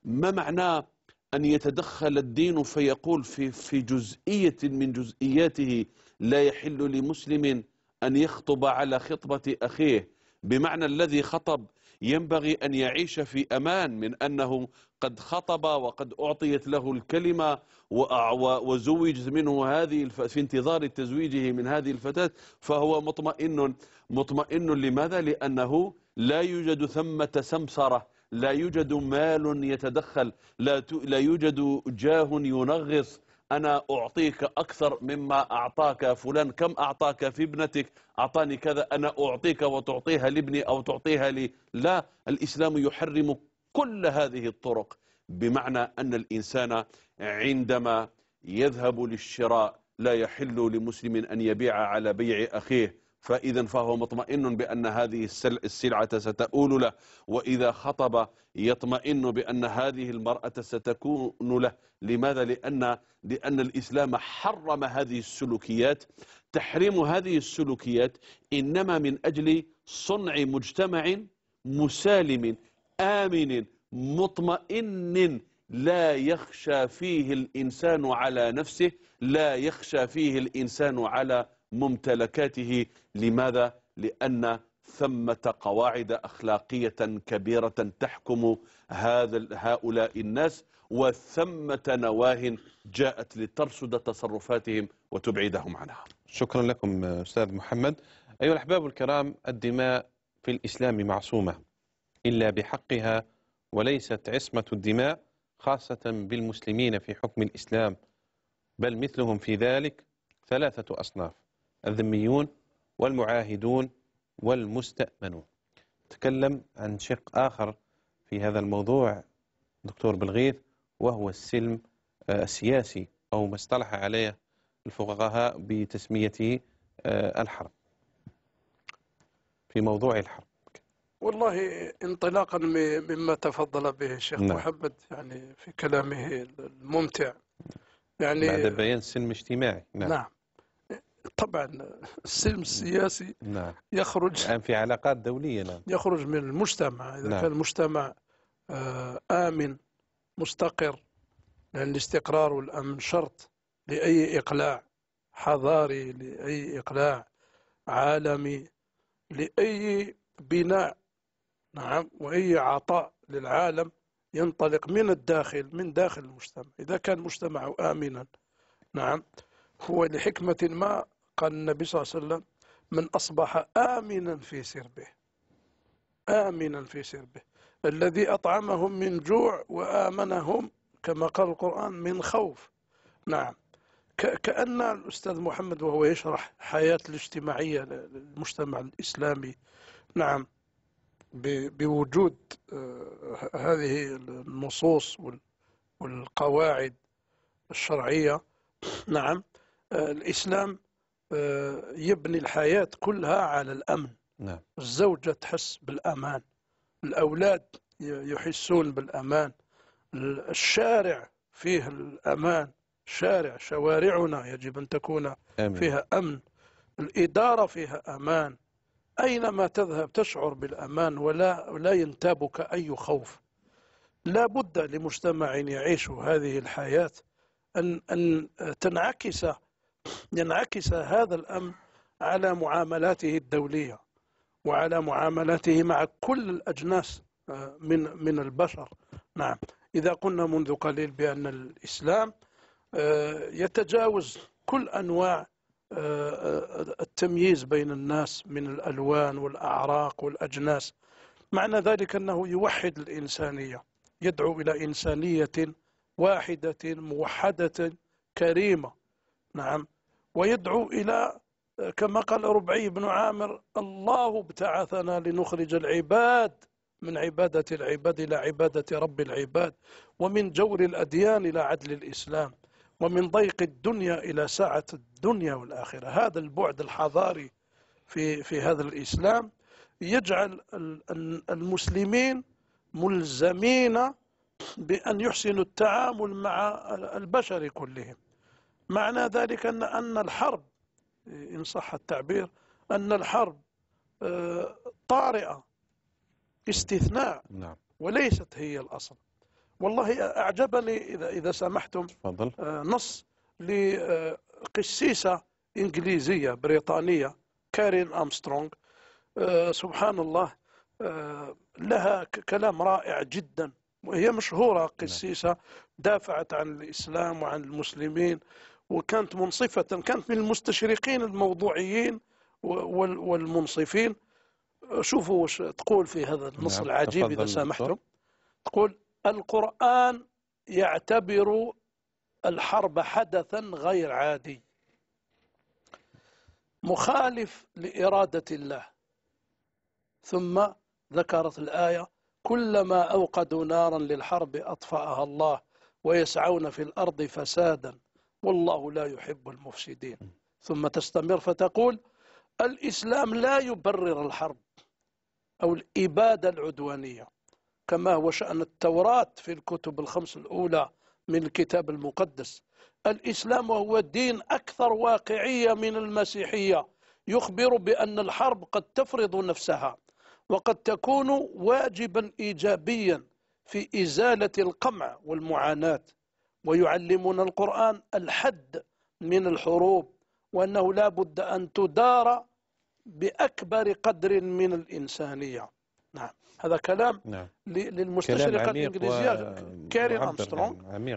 ما معناه أن يتدخل الدين فيقول في, في جزئية من جزئياته لا يحل لمسلم أن يخطب على خطبة أخيه بمعنى الذي خطب ينبغي أن يعيش في أمان من أنه قد خطب وقد أعطيت له الكلمة وزوجت منه هذه الف... في انتظار تزويجه من هذه الفتاة فهو مطمئن مطمئن لماذا؟ لأنه لا يوجد ثمة سمسرة لا يوجد مال يتدخل لا, ت... لا يوجد جاه ينغص أنا أعطيك أكثر مما أعطاك فلان كم أعطاك في ابنتك أعطاني كذا أنا أعطيك وتعطيها لابني أو تعطيها لي لا الإسلام يحرم كل هذه الطرق بمعنى أن الإنسان عندما يذهب للشراء لا يحل لمسلم أن يبيع على بيع أخيه فإذا فهو مطمئن بأن هذه السلعة ستؤول له وإذا خطب يطمئن بأن هذه المرأة ستكون له لماذا؟ لأن, لأن الإسلام حرم هذه السلوكيات تحريم هذه السلوكيات إنما من أجل صنع مجتمع مسالم آمن مطمئن لا يخشى فيه الإنسان على نفسه لا يخشى فيه الإنسان على ممتلكاته لماذا؟ لأن ثمة قواعد أخلاقية كبيرة تحكم هذا هؤلاء الناس وثمة نواه جاءت لترصد تصرفاتهم وتبعدهم عنها شكرا لكم أستاذ محمد أيها الأحباب الكرام الدماء في الإسلام معصومة إلا بحقها وليست عصمة الدماء خاصة بالمسلمين في حكم الإسلام بل مثلهم في ذلك ثلاثة أصناف الذميون والمعاهدون والمستأمنون تكلم عن شق آخر في هذا الموضوع دكتور بلغيث وهو السلم آه، السياسي أو ما اصطلح عليه الفقهاء بتسميته آه، الحرب في موضوع الحرب والله انطلاقا مما تفضل به الشيخ نعم. محمد يعني في كلامه الممتع يعني بعد بيان السلم الاجتماعي نعم, نعم. طبعا السلم السياسي نعم. يخرج الآن يعني في علاقات دولية نعم. يخرج من المجتمع إذا نعم. كان المجتمع آه، آمن مستقر لأن يعني الاستقرار والأمن شرط لأي إقلاع حضاري لأي إقلاع عالمي لأي بناء نعم وأي عطاء للعالم ينطلق من الداخل من داخل المجتمع إذا كان المجتمع آمنا نعم هو لحكمة ما قال النبي صلى الله عليه وسلم من أصبح آمنا في سربه آمنا في سربه الذي أطعمهم من جوع وآمنهم كما قال القرآن من خوف نعم كأن الأستاذ محمد وهو يشرح حياة الاجتماعية للمجتمع الإسلامي نعم بوجود آه، هذه النصوص والقواعد الشرعية نعم آه، الإسلام آه، يبني الحياة كلها على الأمن نعم. الزوجة تحس بالأمان الأولاد يحسون بالأمان الشارع فيه الأمان شارع شوارعنا يجب أن تكون أمين. فيها أمن الإدارة فيها أمان أينما تذهب تشعر بالأمان ولا لا ينتابك أي خوف لا بد لمجتمع يعيش هذه الحياة أن, أن تنعكس ينعكس هذا الأمر على معاملاته الدولية وعلى معاملاته مع كل الأجناس آه، من من البشر نعم إذا قلنا منذ قليل بأن الإسلام آه، يتجاوز كل أنواع آه، التمييز بين الناس من الألوان والأعراق والأجناس معنى ذلك أنه يوحد الإنسانية يدعو إلى إنسانية واحدة موحدة كريمة نعم ويدعو إلى كما قال ربعي بن عامر الله ابتعثنا لنخرج العباد من عبادة العباد إلى عبادة رب العباد ومن جور الأديان إلى عدل الإسلام ومن ضيق الدنيا إلى سعة الدنيا والآخرة هذا البعد الحضاري في, في هذا الإسلام يجعل المسلمين ملزمين بأن يحسنوا التعامل مع البشر كلهم معنى ذلك أن أن الحرب إن صح التعبير أن الحرب آه، طارئة استثناء نعم. وليست هي الأصل والله أعجبني إذا, إذا سمحتم فضل. آه، نص لقسيسة إنجليزية بريطانية كارين أمسترونغ آه، سبحان الله لها كلام رائع جدا وهي مشهورة نعم. قسيسة دافعت عن الإسلام وعن المسلمين وكانت منصفة كانت من المستشرقين الموضوعيين والمنصفين شوفوا وش تقول في هذا النص نعم. العجيب إذا سامحتم تقول القرآن يعتبر الحرب حدثا غير عادي مخالف لإرادة الله ثم ذكرت الآية كلما أوقدوا نارا للحرب أطفأها الله ويسعون في الأرض فسادا والله لا يحب المفسدين ثم تستمر فتقول الإسلام لا يبرر الحرب أو الإبادة العدوانية كما هو شأن التوراة في الكتب الخمس الأولى من الكتاب المقدس الإسلام وهو دين أكثر واقعية من المسيحية يخبر بأن الحرب قد تفرض نفسها وقد تكون واجبا إيجابيا في إزالة القمع والمعاناة ويعلمون القرآن الحد من الحروب وأنه لا بد أن تدار بأكبر قدر من الإنسانية نعم هذا كلام نعم. للمستشرقة الإنجليزية و... كارين أمسترونغ نعم،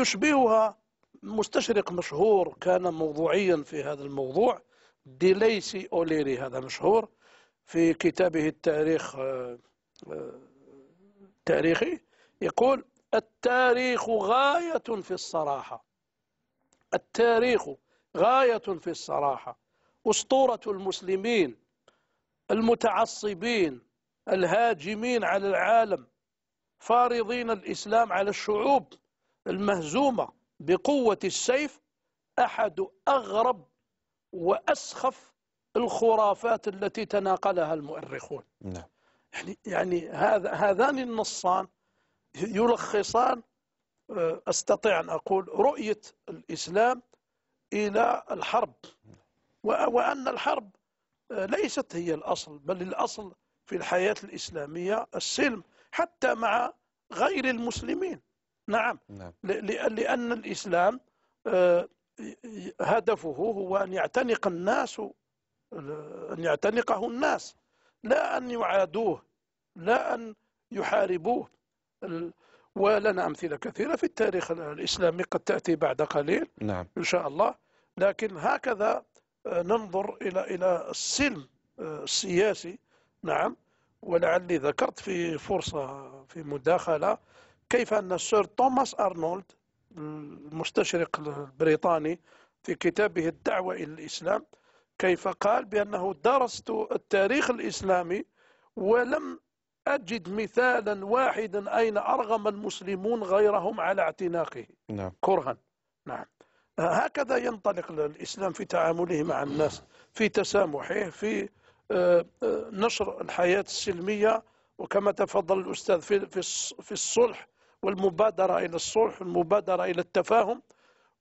يشبهها مستشرق مشهور كان موضوعيا في هذا الموضوع ديليسي أوليري هذا مشهور في كتابه التاريخ التاريخي آه، آه، يقول التاريخ غاية في الصراحة التاريخ غاية في الصراحة أسطورة المسلمين المتعصبين الهاجمين على العالم فارضين الإسلام على الشعوب المهزومة بقوة السيف أحد أغرب وأسخف الخرافات التي تناقلها المؤرخون نعم. يعني يعني هذا هذان النصان يلخصان آه، أستطيع أن أقول رؤية الإسلام إلى الحرب وأن الحرب آه، ليست هي الأصل بل الأصل في الحياة الإسلامية السلم حتى مع غير المسلمين نعم, نعم. لأن الإسلام آه، هدفه هو أن يعتنق الناس أن يعتنقه الناس لا أن يعادوه لا أن يحاربوه ولنا أمثلة كثيرة في التاريخ الإسلامي قد تأتي بعد قليل نعم. إن شاء الله لكن هكذا آه، ننظر إلى إلى السلم آه، السياسي نعم ولعلي ذكرت في فرصة في مداخلة كيف أن السير توماس أرنولد المستشرق البريطاني في كتابه الدعوة إلى الإسلام كيف قال بأنه درست التاريخ الإسلامي ولم أجد مثالا واحدا أين أرغم المسلمون غيرهم على اعتناقه نعم. كرها نعم هكذا ينطلق الإسلام في تعامله مع الناس في تسامحه في آه، آه، نشر الحياة السلمية وكما تفضل الأستاذ في الصلح والمبادرة إلى الصلح والمبادرة إلى التفاهم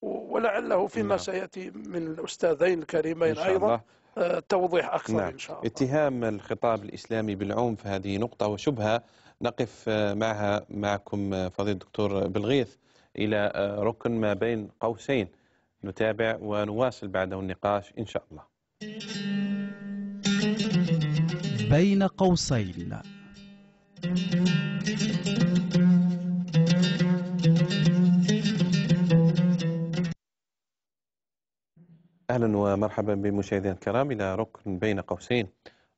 ولعله فيما نعم. سيأتي من الأستاذين الكريمين أيضا الله. آه، توضيح أكثر نعم. إن شاء الله اتهام الخطاب الإسلامي بالعنف هذه نقطة وشبهة نقف آه، معها معكم آه، فضيلة الدكتور بلغيث إلى ركن ما بين قوسين نتابع ونواصل بعده النقاش إن شاء الله بين قوسين أهلا ومرحبا بمشاهدينا الكرام إلى ركن بين قوسين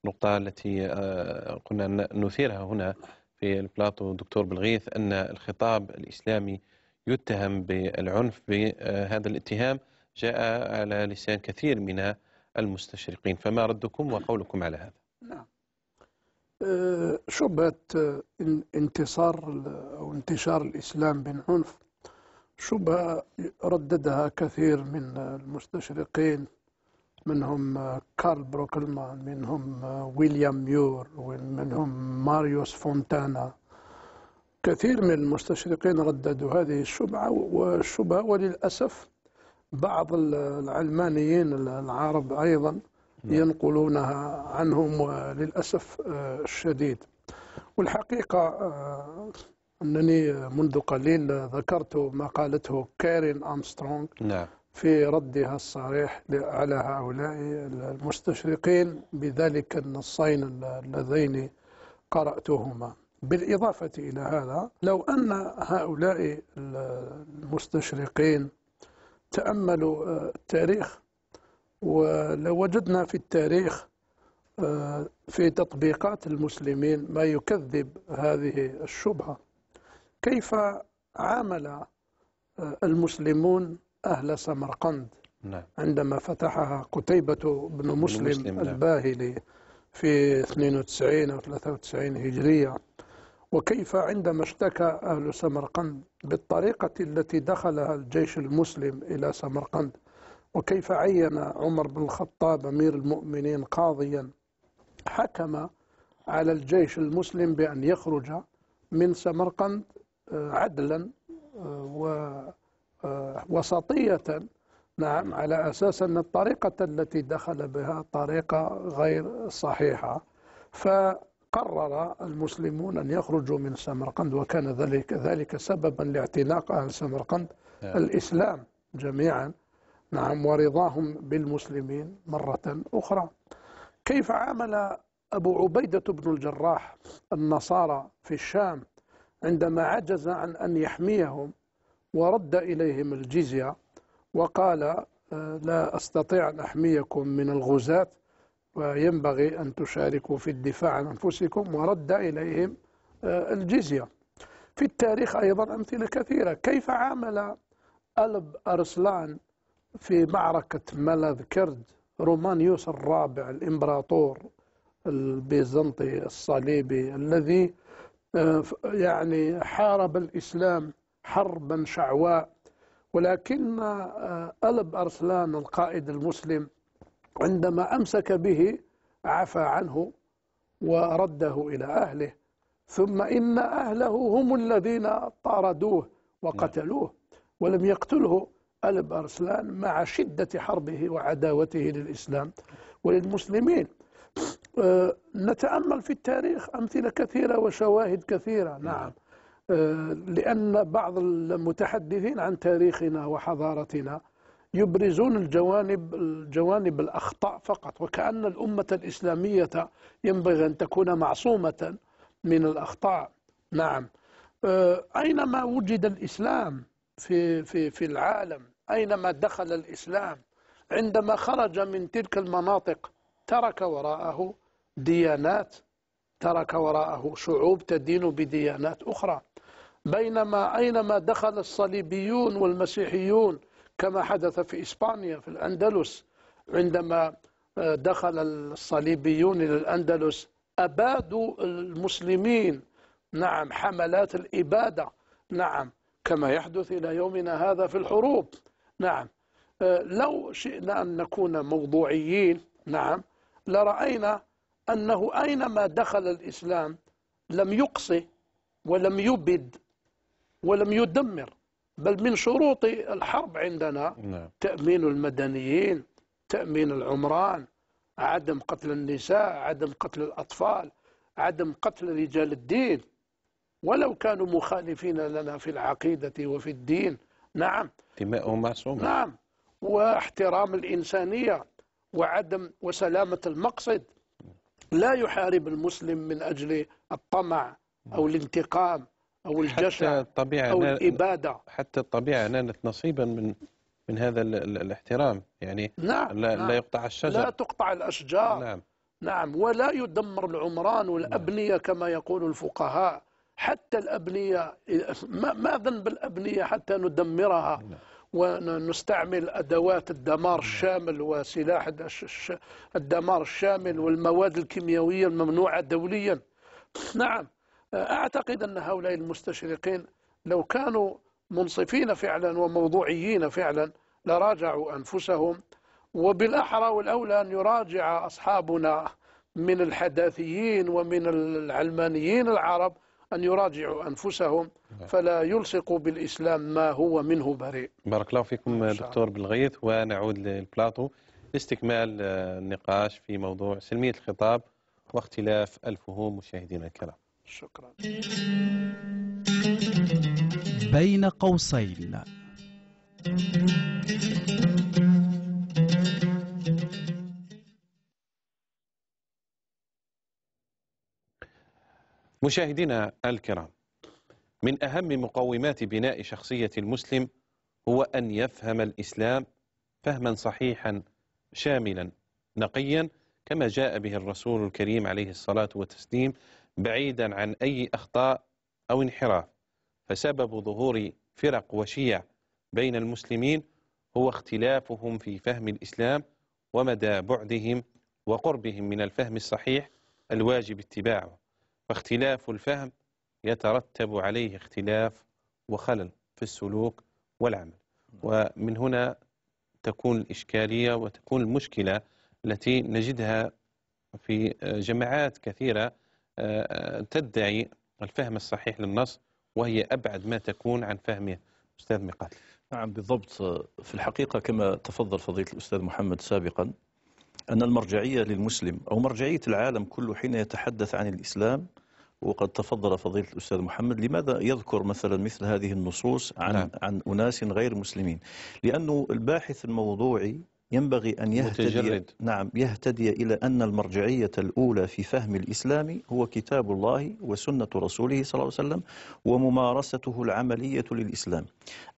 النقطة التي آه، قلنا نثيرها هنا في البلاطو دكتور بلغيث أن الخطاب الإسلامي يتهم بالعنف بهذا الاتهام جاء على لسان كثير من المستشرقين فما ردكم وقولكم على هذا نعم آه، شبهة آه، انتصار أو انتشار الإسلام بالعنف شبهة رددها كثير من المستشرقين منهم كارل بروكلمان منهم ويليام ميور ومنهم ماريوس فونتانا كثير من المستشرقين رددوا هذه الشبهة والشبهة وللأسف بعض العلمانيين العرب أيضا نعم. ينقلونها عنهم وللأسف الشديد آه، والحقيقة آه، أنني منذ قليل ذكرت ما قالته كارين أمسترونغ نعم. في ردها الصريح على هؤلاء المستشرقين بذلك النصين اللذين قرأتهما بالإضافة إلى هذا لو أن هؤلاء المستشرقين تأملوا آه، التاريخ ولوجدنا في التاريخ آه، في تطبيقات المسلمين ما يكذب هذه الشبهه كيف عامل آه، المسلمون أهل سمرقند نعم. عندما فتحها قتيبة بن مسلم, مسلم نعم. الباهلي في 92 أو 93 هجرية وكيف عندما اشتكى أهل سمرقند بالطريقة التي دخلها الجيش المسلم إلى سمرقند وكيف عين عمر بن الخطاب أمير المؤمنين قاضيا حكم على الجيش المسلم بأن يخرج من سمرقند عدلا ووسطية نعم على أساس أن الطريقة التي دخل بها طريقة غير صحيحة فقرر المسلمون أن يخرجوا من سمرقند وكان ذلك ذلك سببا لاعتناق أهل سمرقند نعم. الإسلام جميعا نعم ورضاهم بالمسلمين مرة أخرى كيف عامل أبو عبيدة بن الجراح النصارى في الشام عندما عجز عن أن يحميهم ورد إليهم الجزية وقال آه، لا أستطيع أن أحميكم من الغزاة وينبغي أن تشاركوا في الدفاع عن أنفسكم ورد إليهم آه، الجزية في التاريخ أيضا أمثلة كثيرة كيف عامل ألب أرسلان في معركة ملاذ كرد رومانيوس الرابع الإمبراطور البيزنطي الصليبي الذي آه، يعني حارب الإسلام حربا شعواء ولكن آه، ألب أرسلان القائد المسلم عندما أمسك به عفى عنه ورده إلى أهله ثم إن أهله هم الذين طاردوه وقتلوه ولم يقتله ألب أرسلان مع شدة حربه وعداوته للإسلام وللمسلمين آه، نتأمل في التاريخ أمثلة كثيرة وشواهد كثيرة نعم, نعم. آه، لأن بعض المتحدثين عن تاريخنا وحضارتنا يبرزون الجوانب الجوانب الأخطاء فقط وكأن الأمة الإسلامية ينبغي أن تكون معصومة من الأخطاء نعم آه، أينما وجد الإسلام في, في, في العالم أينما دخل الإسلام عندما خرج من تلك المناطق ترك وراءه ديانات ترك وراءه شعوب تدين بديانات أخرى بينما أينما دخل الصليبيون والمسيحيون كما حدث في إسبانيا في الأندلس عندما آه، دخل الصليبيون إلى الأندلس أبادوا المسلمين نعم حملات الإبادة نعم كما يحدث إلى يومنا هذا في الحروب نعم آه، لو شئنا أن نكون موضوعيين نعم لرأينا أنه أينما دخل الإسلام لم يقصي ولم يبد ولم يدمر بل من شروط الحرب عندنا نعم. تأمين المدنيين تأمين العمران عدم قتل النساء عدم قتل الأطفال عدم قتل رجال الدين ولو كانوا مخالفين لنا في العقيدة وفي الدين نعم دماءهم معصومة نعم واحترام الإنسانية وعدم وسلامة المقصد لا يحارب المسلم من أجل الطمع أو نعم. الانتقام أو الجشع أو الإبادة حتى الطبيعة نالت نصيبا من من هذا الاحترام يعني نعم لا, نعم لا يقطع الشجر لا تقطع الأشجار نعم نعم ولا يدمر العمران نعم. والأبنية نعم كما يقول الفقهاء حتى الأبنية ما ذنب الأبنية حتى ندمرها نعم ونستعمل أدوات الدمار نعم. الشامل وسلاح الدمار الشامل والمواد الكيميائية الممنوعة دوليا نعم أعتقد أن هؤلاء المستشرقين لو كانوا منصفين فعلا وموضوعيين فعلا لراجعوا أنفسهم وبالأحرى والأولى أن يراجع أصحابنا من الحداثيين ومن العلمانيين العرب أن يراجعوا أنفسهم نعم. فلا يلصقوا بالإسلام ما هو منه بريء بارك الله فيكم دكتور بالغيث ونعود للبلاطو استكمال النقاش في موضوع سلمية الخطاب واختلاف الفهوم مشاهدينا الكرام شكرا بين قوسين مشاهدينا الكرام من أهم مقومات بناء شخصية المسلم هو أن يفهم الإسلام فهما صحيحا شاملا نقيا كما جاء به الرسول الكريم عليه الصلاة والتسليم بعيدا عن أي أخطاء أو انحراف فسبب ظهور فرق وشيع بين المسلمين هو اختلافهم في فهم الإسلام ومدى بعدهم وقربهم من الفهم الصحيح الواجب اتباعه فاختلاف الفهم يترتب عليه اختلاف وخلل في السلوك والعمل نعم. ومن هنا تكون الإشكالية وتكون المشكلة التي نجدها في جماعات كثيرة آه، آه، تدعي الفهم الصحيح للنص وهي أبعد ما تكون عن فهمه أستاذ مقاتل نعم بالضبط في الحقيقة كما تفضل فضيلة الأستاذ محمد سابقا أن المرجعية للمسلم أو مرجعية العالم كله حين يتحدث عن الإسلام وقد تفضل فضيلة الأستاذ محمد لماذا يذكر مثلا مثل هذه النصوص عن, نعم. عن أناس غير مسلمين لأنه الباحث الموضوعي ينبغي أن يهتدي متجرد. نعم يهتدي إلى أن المرجعية الأولى في فهم الإسلام هو كتاب الله وسنة رسوله صلى الله عليه وسلم وممارسته العملية للإسلام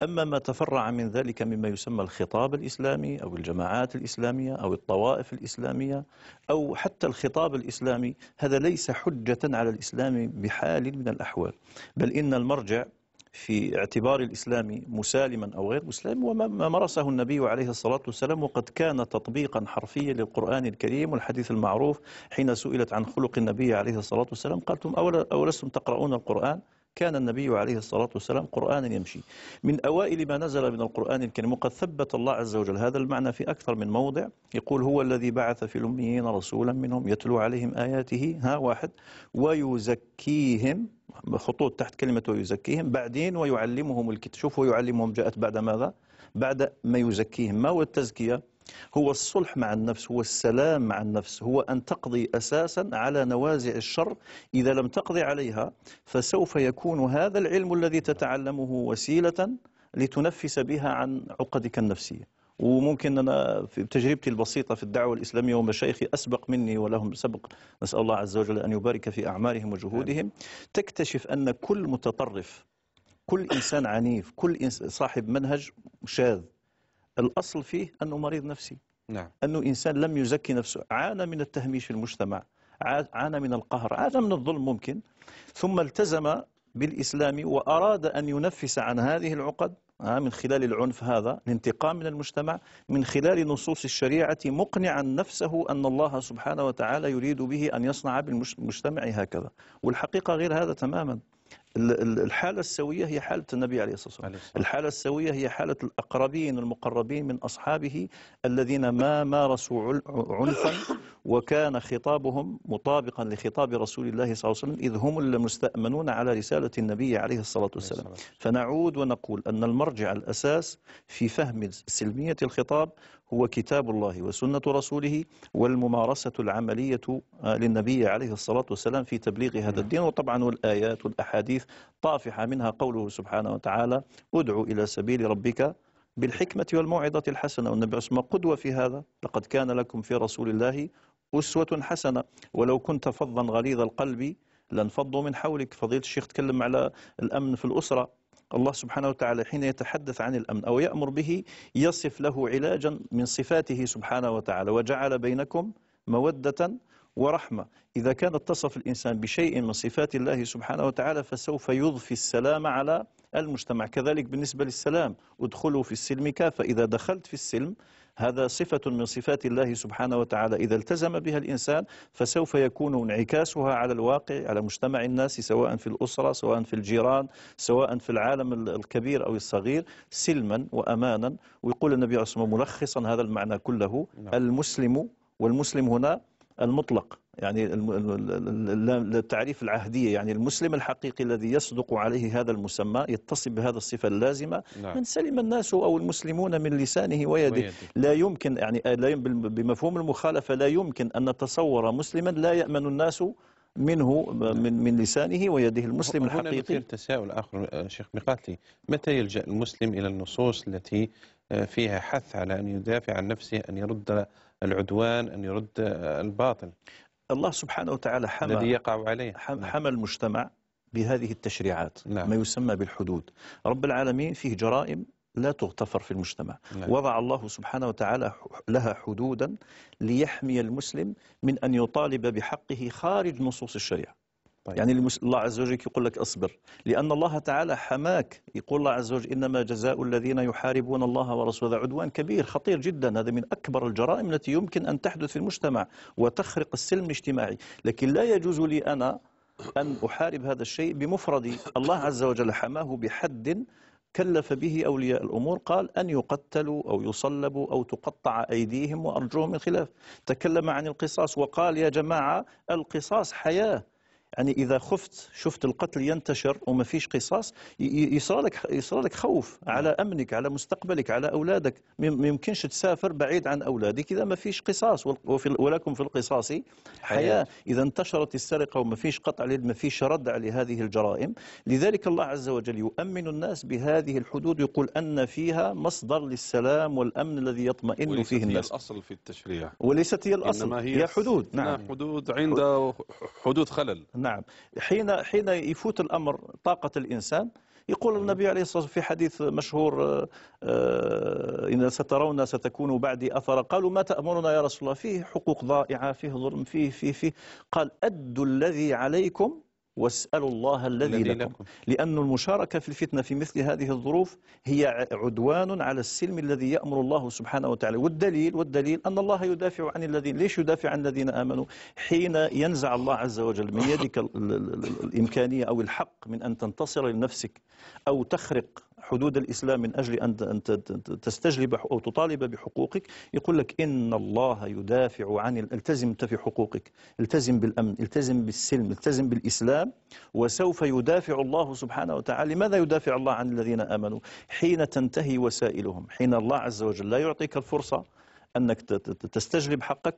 أما ما تفرع من ذلك مما يسمى الخطاب الإسلامي أو الجماعات الإسلامية أو الطوائف الإسلامية أو حتى الخطاب الإسلامي هذا ليس حجة على الإسلام بحال من الأحوال بل إن المرجع في اعتبار الإسلام مسالما أو غير مسلم وما مارسه النبي عليه الصلاة والسلام وقد كان تطبيقا حرفيا للقرآن الكريم والحديث المعروف حين سئلت عن خلق النبي عليه الصلاة والسلام قالتم أولستم تقرؤون القرآن كان النبي عليه الصلاة والسلام قرآنا يمشي من أوائل ما نزل من القرآن الكريم وقد ثبت الله عز وجل هذا المعنى في أكثر من موضع يقول هو الذي بعث في الأميين رسولا منهم يتلو عليهم آياته ها واحد ويزكيهم خطوط تحت كلمة ويزكيهم بعدين ويعلمهم الكتاب شوف يعلمهم جاءت بعد ماذا بعد ما يزكيهم ما هو التزكية هو الصلح مع النفس هو السلام مع النفس هو أن تقضي أساسا على نوازع الشر إذا لم تقضي عليها فسوف يكون هذا العلم الذي تتعلمه وسيلة لتنفس بها عن عقدك النفسية وممكن أنا في تجربتي البسيطة في الدعوة الإسلامية ومشايخي أسبق مني ولهم سبق نسأل الله عز وجل أن يبارك في أعمارهم وجهودهم تكتشف أن كل متطرف كل إنسان عنيف كل صاحب منهج شاذ الأصل فيه أنه مريض نفسي نعم. أنه إنسان لم يزكي نفسه عانى من التهميش في المجتمع عانى من القهر عانى من الظلم ممكن ثم التزم بالإسلام وأراد أن ينفس عن هذه العقد من خلال العنف هذا الانتقام من المجتمع من خلال نصوص الشريعة مقنعا نفسه أن الله سبحانه وتعالى يريد به أن يصنع بالمجتمع هكذا والحقيقة غير هذا تماما الحالة السوية هي حالة النبي عليه الصلاة والسلام الحالة السوية هي حالة الأقربين المقربين من أصحابه الذين ما مارسوا عنفا وكان خطابهم مطابقا لخطاب رسول الله صلى الله عليه وسلم إذ هم المستأمنون على رسالة النبي عليه الصلاة والسلام فنعود ونقول أن المرجع الأساس في فهم سلمية الخطاب هو كتاب الله وسنة رسوله والممارسة العملية آه، للنبي عليه الصلاة والسلام في تبليغ هذا نعم. الدين وطبعا والآيات والأحاديث الحديث طافحة منها قوله سبحانه وتعالى ادعوا إلى سبيل ربك بالحكمة والموعظة الحسنة والنبي اسمه قدوة في هذا لقد كان لكم في رسول الله أسوة حسنة ولو كنت فظا غليظ القلب لانفضوا من حولك فضيلة الشيخ تكلم على الأمن في الأسرة الله سبحانه وتعالى حين يتحدث عن الأمن أو يأمر به يصف له علاجا من صفاته سبحانه وتعالى وجعل بينكم مودة ورحمة إذا كان اتصف الإنسان بشيء من صفات الله سبحانه وتعالى فسوف يضفي السلام على المجتمع كذلك بالنسبة للسلام ادخلوا في السلم كافة إذا دخلت في السلم هذا صفة من صفات الله سبحانه وتعالى إذا التزم بها الإنسان فسوف يكون انعكاسها على الواقع على مجتمع الناس سواء في الأسرة سواء في الجيران سواء في العالم الكبير أو الصغير سلما وأمانا ويقول النبي عليه الصلاة والسلام ملخصا هذا المعنى كله نعم. المسلم والمسلم هنا المطلق يعني التعريف العهدية يعني المسلم الحقيقي الذي يصدق عليه هذا المسمى يتصف بهذا الصفة اللازمة نعم. من سلم الناس أو المسلمون من لسانه ويده لا يمكن يعني آه، بمفهوم المخالفة لا يمكن أن نتصور مسلما لا يأمن الناس منه نعم. من من لسانه ويده المسلم هنا الحقيقي هنا تساؤل آخر آه، شيخ مقاتلي متى يلجأ المسلم إلى النصوص التي آه، فيها حث على أن يدافع عن نفسه أن يرد العدوان أن يرد الباطل الله سبحانه وتعالى حمى الذي يقع عليه نعم. حمى المجتمع بهذه التشريعات نعم. ما يسمى بالحدود رب العالمين فيه جرائم لا تغتفر في المجتمع نعم. وضع الله سبحانه وتعالى لها حدودا ليحمي المسلم من أن يطالب بحقه خارج نصوص الشريعة طيب. يعني الله عز وجل يقول لك أصبر لأن الله تعالى حماك يقول الله عز وجل إنما جزاء الذين يحاربون الله ورسوله عدوان كبير خطير جدا هذا من أكبر الجرائم التي يمكن أن تحدث في المجتمع وتخرق السلم الاجتماعي لكن لا يجوز لي أنا أن أحارب هذا الشيء بمفردي الله عز وجل حماه بحد كلف به أولياء الأمور قال أن يقتلوا أو يصلبوا أو تقطع أيديهم وارجوهم من خلاف تكلم عن القصاص وقال يا جماعة القصاص حياة يعني اذا خفت شفت القتل ينتشر وما فيش قصاص يصير لك يصير لك خوف على امنك على مستقبلك على اولادك ما يمكنش تسافر بعيد عن اولادك اذا ما فيش قصاص ولكم في القصاص حياه اذا انتشرت السرقه وما فيش قطع اليد ما فيش رد على هذه الجرائم لذلك الله عز وجل يؤمن الناس بهذه الحدود يقول ان فيها مصدر للسلام والامن الذي يطمئن فيه الناس هي الاصل في التشريع وليست هي الاصل هي, هي حدود نعم حدود عند حدود خلل نعم حين حين يفوت الأمر طاقة الإنسان يقول النبي عليه الصلاة والسلام في حديث مشهور آه، آه، إن سترون ستكون بعدي أثر قالوا ما تأمرنا يا رسول الله فيه حقوق ضائعة فيه ظلم فيه فيه فيه قال أدوا الذي عليكم واسألوا الله الذي لكم. لكم لأن المشاركة في الفتنة في مثل هذه الظروف هي عدوان على السلم الذي يأمر الله سبحانه وتعالى والدليل والدليل أن الله يدافع عن الذين ليش يدافع عن الذين آمنوا حين ينزع الله عز وجل من يدك الإمكانية أو الحق من أن تنتصر لنفسك أو تخرق حدود الإسلام من أجل أن تستجلب أو تطالب بحقوقك يقول لك إن الله يدافع عن التزم أنت في حقوقك التزم بالأمن التزم بالسلم التزم بالإسلام وسوف يدافع الله سبحانه وتعالى لماذا يدافع الله عن الذين آمنوا حين تنتهي وسائلهم حين الله عز وجل لا يعطيك الفرصة أنك تستجلب حقك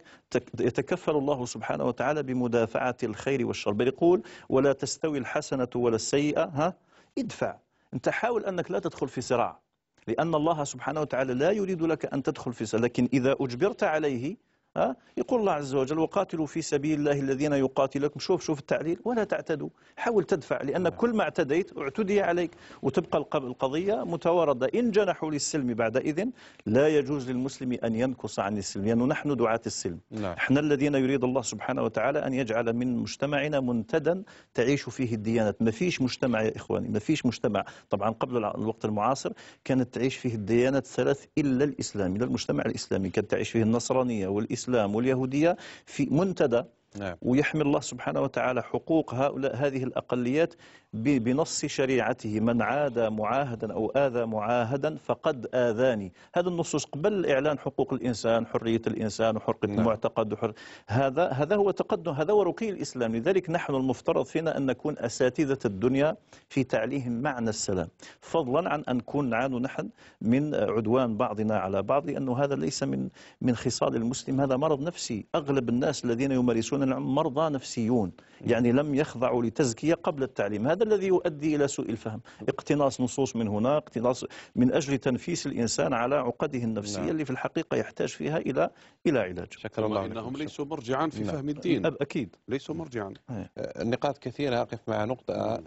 يتكفل الله سبحانه وتعالى بمدافعة الخير والشر بل يقول ولا تستوي الحسنة ولا السيئة ها ادفع أنت حاول أنك لا تدخل في صراع لأن الله سبحانه وتعالى لا يريد لك أن تدخل في صراع لكن إذا أجبرت عليه ها يقول الله عز وجل وقاتلوا في سبيل الله الذين يقاتلكم شوف شوف التعليل ولا تعتدوا حاول تدفع لأن نعم. كل ما اعتديت اعتدي عليك وتبقى القضية متواردة إن جنحوا للسلم بعد إذن لا يجوز للمسلم أن ينكص عن السلم لأنه يعني نحن دعاة السلم لا. نعم. احنا الذين يريد الله سبحانه وتعالى أن يجعل من مجتمعنا منتدا تعيش فيه الديانات ما فيش مجتمع يا إخواني ما فيش مجتمع طبعا قبل الوقت المعاصر كانت تعيش فيه الديانات الثلاث إلا الإسلام إلا المجتمع الإسلامي كانت تعيش فيه النصرانية والإسلام الإسلام واليهودية في منتدى نعم. ويحمي الله سبحانه وتعالى حقوق هؤلاء هذه الأقليات بنص شريعته من عادى معاهدا أو آذى معاهدا فقد آذاني هذا النصوص قبل إعلان حقوق الإنسان حرية الإنسان وحرقة نعم. المعتقد وحر... هذا هذا هو تقدم هذا هو رقي الإسلام لذلك نحن المفترض فينا أن نكون أساتذة الدنيا في تعليم معنى السلام فضلا عن أن نكون نعانو نحن من عدوان بعضنا على بعض لأنه هذا ليس من من خصال المسلم هذا مرض نفسي أغلب الناس الذين يمارسون مرضى نفسيون نعم. يعني لم يخضعوا لتزكية قبل التعليم هذا هذا الذي يؤدي إلى سوء الفهم اقتناص نصوص من هنا اقتناص من أجل تنفيس الإنسان على عقده النفسية نعم. اللي في الحقيقة يحتاج فيها إلى إلى علاج شكرا الله إنهم ليسوا مرجعا في نعم. فهم الدين أكيد ليسوا مرجعا النقاط إيه. أه، كثيرة أقف مع نقطة أه،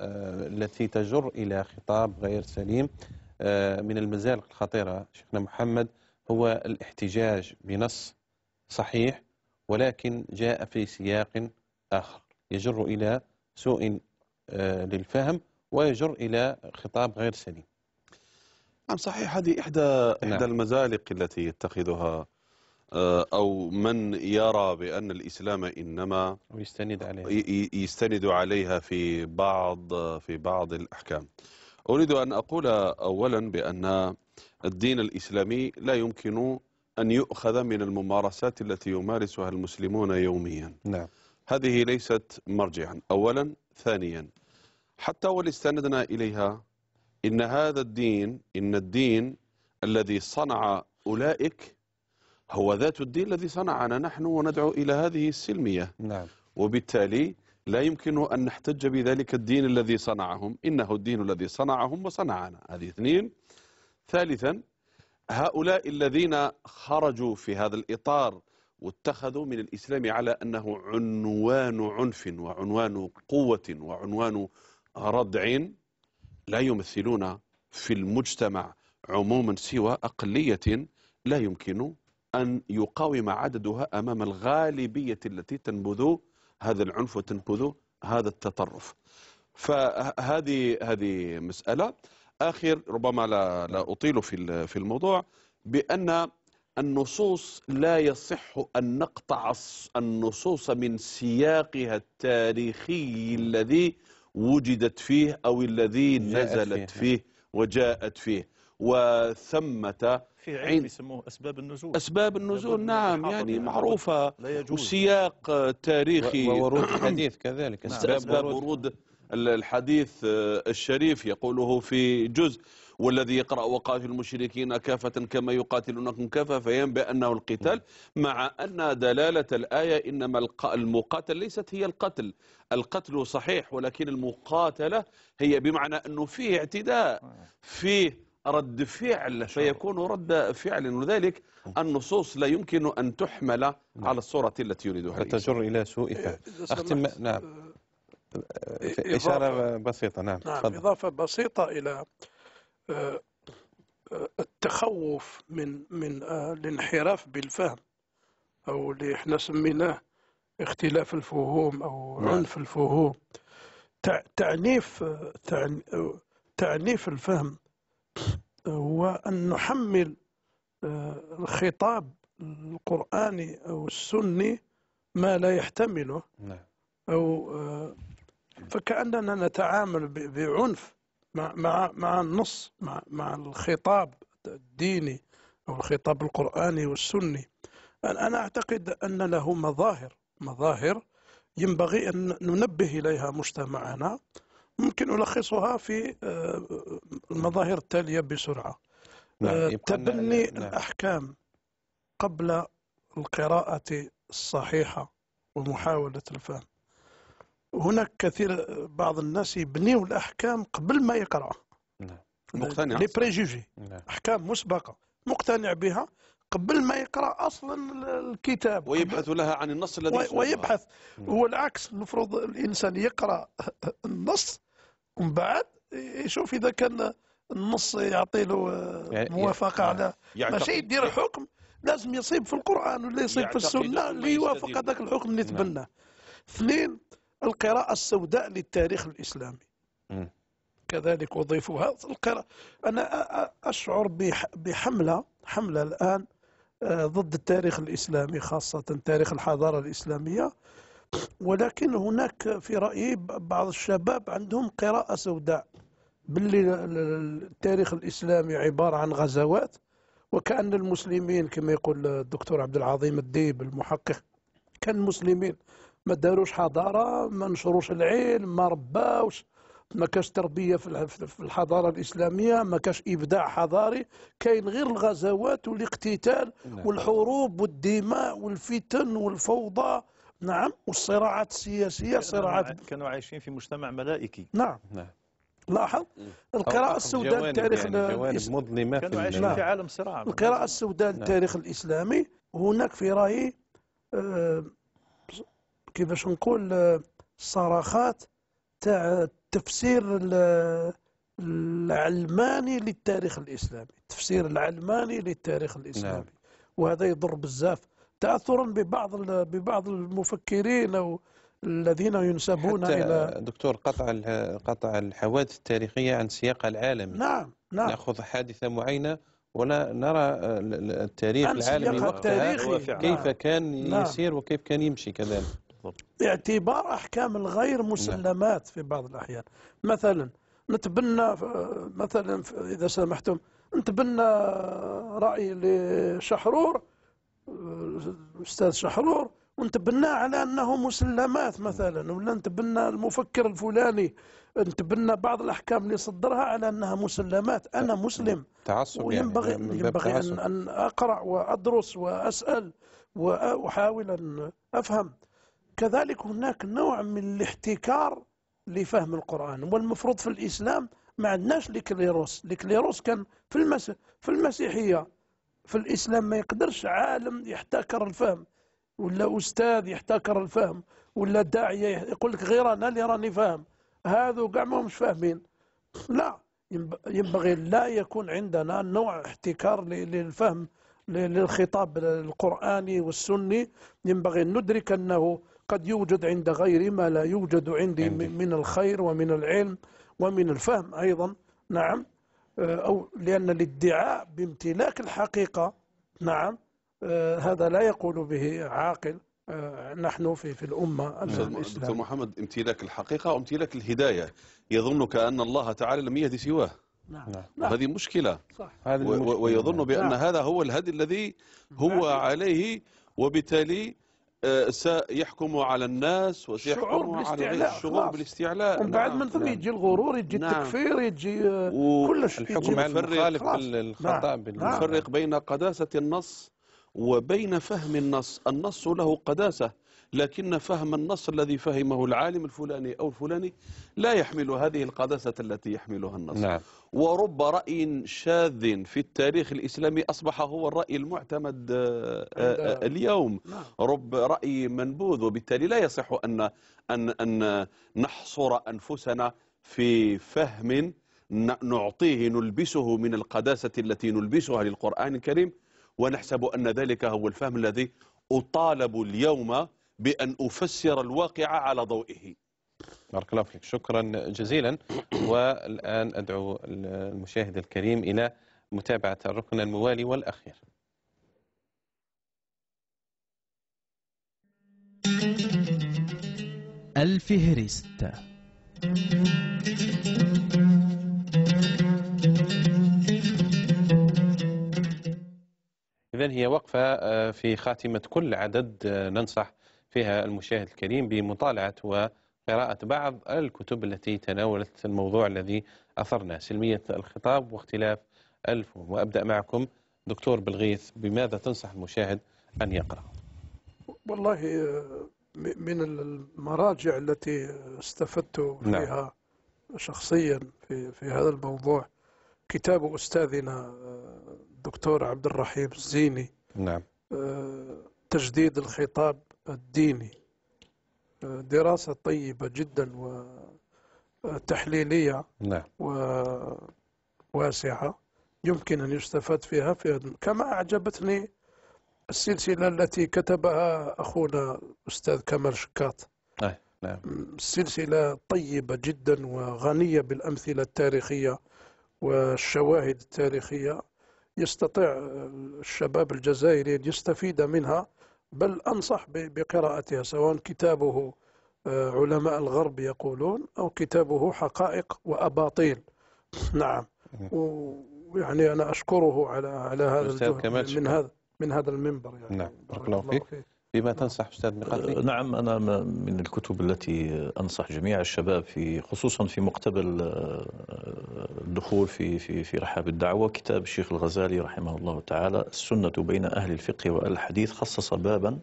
التي تجر إلى خطاب غير سليم أه، من المزالق الخطيرة شيخنا محمد هو الاحتجاج بنص صحيح ولكن جاء في سياق آخر يجر إلى سوء آه، للفهم ويجر إلى خطاب غير سليم نعم صحيح هذه إحدى, إحدى نعم. المزالق التي يتخذها آه، أو من يرى بأن الإسلام إنما يستند عليها يستند عليها في بعض في بعض الأحكام أريد أن أقول أولا بأن الدين الإسلامي لا يمكن أن يؤخذ من الممارسات التي يمارسها المسلمون يوميا نعم. هذه ليست مرجعا أولا ثانيا حتى واللي استندنا إليها إن هذا الدين إن الدين الذي صنع أولئك هو ذات الدين الذي صنعنا نحن وندعو إلى هذه السلمية نعم. وبالتالي لا يمكن أن نحتج بذلك الدين الذي صنعهم إنه الدين الذي صنعهم وصنعنا هذه اثنين ثالثا هؤلاء الذين خرجوا في هذا الإطار واتخذوا من الإسلام على أنه عنوان عنف وعنوان قوة وعنوان ردع لا يمثلون في المجتمع عموما سوى أقلية لا يمكن أن يقاوم عددها أمام الغالبية التي تنبذ هذا العنف وتنبذ هذا التطرف فهذه هذه مسألة آخر ربما لا, لا أطيل في في الموضوع بأن النصوص لا يصح أن نقطع النصوص من سياقها التاريخي الذي وجدت فيه أو الذي نزلت فيه, وجاءت فيه وثمة في علم يسموه أسباب النزول أسباب النزول نعم يعني معروفة وسياق تاريخي وورود <clears throat> الحديث كذلك نعم. أسباب, أسباب ورود الحديث الشريف يقوله في جزء والذي يقرأ وقاتل المشركين كافة كما يقاتلونكم كافة فينبئ أنه القتال مع أن دلالة الآية إنما المقاتل ليست هي القتل القتل صحيح ولكن المقاتلة هي بمعنى أنه فيه اعتداء فيه رد فعل فيكون رد فعل لذلك النصوص لا يمكن أن تحمل نعم. على الصورة التي يريدها تجر إلى سوءها أختم آه، نعم إشارة بسيطة نعم, نعم إضافة بسيطة إلى التخوف من من آه، الانحراف بالفهم او اللي احنا سميناه اختلاف الفهوم او نعم. عنف الفهوم تعنيف تعنيف الفهم هو ان نحمل آه، الخطاب القرآني أو السني ما لا يحتمله نعم. أو آه، فكأننا نتعامل بعنف مع مع مع النص مع مع الخطاب الديني او الخطاب القراني والسني انا اعتقد ان له مظاهر مظاهر ينبغي ان ننبه اليها مجتمعنا ممكن الخصها في آه، المظاهر التاليه بسرعه نعم. آه، تبني نعم. الاحكام قبل القراءه الصحيحه ومحاوله الفهم هناك كثير بعض الناس يبنيوا الأحكام قبل ما يقرأ نعم. مقتنع لي بريجوجي نعم. أحكام مسبقة مقتنع بها قبل ما يقرأ أصلا الكتاب ويبحث لها عن النص الذي ويبحث نعم. هو العكس المفروض الإنسان يقرأ النص ومن بعد يشوف إذا كان النص يعطي له موافقة على ماشي يدير حكم لازم يصيب في القرآن ولا يصيب في السنة اللي يوافق هذاك الحكم اللي تبناه اثنين القراءة السوداء للتاريخ الإسلامي م. كذلك وظيفوها القراءة أنا أشعر بحملة حملة الآن آه، ضد التاريخ الإسلامي خاصة تاريخ الحضارة الإسلامية ولكن هناك في رأيي بعض الشباب عندهم قراءة سوداء باللي التاريخ الإسلامي عبارة عن غزوات وكأن المسلمين كما يقول الدكتور عبد العظيم الديب المحقق كان المسلمين ما داروش حضاره ما نشروش العلم ما رباوش ما كاش تربيه في الحضاره الاسلاميه ما كاش ابداع حضاري كاين غير الغزوات والاقتتال نعم. والحروب والدماء والفتن والفوضى نعم والصراعات السياسيه صراعات كانوا عايشين في مجتمع ملائكي نعم نعم لاحظ القراءة السوداء للتاريخ يعني مظلمة كانوا عايشين في عالم صراع القراءة السوداء للتاريخ نعم. الإسلامي هناك في رأيي آه كيفاش نقول آه، صراخات تاع التفسير العلماني للتاريخ الاسلامي التفسير العلماني للتاريخ نعم. الاسلامي نعم. وهذا يضر بزاف تاثرا ببعض ببعض المفكرين او الذين ينسبون حتى الى دكتور قطع قطع الحوادث التاريخيه عن سياقها العالمي نعم نعم ناخذ حادثه معينه ولا نرى آه، التاريخ العالمي وقتها نعم. كيف كان نعم. يسير وكيف كان يمشي كذلك أكبر باعتبار أحكام الغير مسلمات في بعض الأحيان مثلا نتبنى آه، مثلا إذا سمحتم نتبنى رأي لشحرور آه، أستاذ شحرور ونتبناه على انه مسلمات مثلا ولا نتبنى المفكر الفلاني نتبنى بعض الاحكام اللي صدرها على انها مسلمات انا مسلم تعصب يعني، وينبغي يعني ينبغي ان اقرا وادرس واسال واحاول ان افهم كذلك هناك نوع من الاحتكار لفهم القرآن والمفروض في الإسلام ما عندناش الكليروس الكليروس كان في, المس... في المسيحية في الإسلام ما يقدرش عالم يحتكر الفهم ولا أستاذ يحتكر الفهم ولا داعية يقول لك غير أنا اللي راني فاهم هذو كاع ماهمش فاهمين <clears throat> لا ينبغي لا يكون عندنا نوع احتكار للفهم للخطاب القرآني والسني ينبغي أن ندرك أنه قد يوجد عند غيري ما لا يوجد عندي, عندي. من الخير ومن العلم ومن الفهم أيضا نعم آه، أو لأن الادعاء بامتلاك الحقيقة نعم آه، هذا لا يقول به عاقل آه، نحن في في الأمة نعم. دكتور محمد امتلاك الحقيقة وامتلاك الهداية يظن كأن الله تعالى لم يهدي سواه نعم. نعم. وهذه نعم. مشكلة صح. ويظن بأن نعم. هذا هو الهدي الذي هو نعم. عليه وبالتالي سيحكموا على الناس وسيحكموا على الشعور بالاستعلاء ومن بعد نعم من ثم نعم. يجي الغرور يجي نعم التكفير يجي آه، و... كل شيء الحكم يفرق المخالف نعم، الخطا نعم نفرق بين قداسة النص وبين فهم النص النص له قداسة لكن فهم النص الذي فهمه العالم الفلاني أو الفلاني لا يحمل هذه القداسة التي يحملها النص نعم ورب رأي شاذ في التاريخ الإسلامي أصبح هو الرأي المعتمد آه، آه، آه، اليوم نعم. رب رأي منبوذ وبالتالي لا يصح أن, أن, أن نحصر أنفسنا في فهم نعطيه نلبسه من القداسة التي نلبسها للقرآن الكريم ونحسب أن ذلك هو الفهم الذي أطالب اليوم بأن أفسر الواقع على ضوئه بارك الله فيك شكرا جزيلا <coughs> والآن أدعو المشاهد الكريم إلى متابعة الركن الموالي والأخير الفهرست إذا هي وقفة آه، في خاتمة كل عدد آه، ننصح فيها المشاهد الكريم بمطالعة و قراءة بعض الكتب التي تناولت الموضوع الذي أثرنا سلمية الخطاب واختلاف الفهم وأبدأ معكم دكتور بلغيث بماذا تنصح المشاهد أن يقرأ والله آه، من المراجع التي استفدت فيها نعم. شخصيا في, في هذا الموضوع كتاب أستاذنا الدكتور آه، عبد الرحيم الزيني نعم آه، تجديد الخطاب الديني دراسة طيبة جدا وتحليلية نعم. وواسعة يمكن أن يستفاد فيها في كما أعجبتني السلسلة التي كتبها أخونا الأستاذ كمال شكات نعم. سلسلة طيبة جدا وغنية بالأمثلة التاريخية والشواهد التاريخية يستطيع الشباب الجزائري أن يستفيد منها بل أنصح بقراءتها سواء كتابه آه، علماء الغرب يقولون أو كتابه حقائق وأباطيل <laughs> نعم, نعم. ويعني أنا أشكره على على هذا الجهد من هذا من هذا المنبر يعني نعم بارك الله فيك بما تنصح أستاذ مقاتلي؟ أه، نعم أنا من الكتب التي أنصح جميع الشباب في خصوصا في مقتبل أه، الدخول في في في رحاب الدعوة كتاب الشيخ الغزالي رحمه الله تعالى السنة بين أهل الفقه والحديث خصص بابا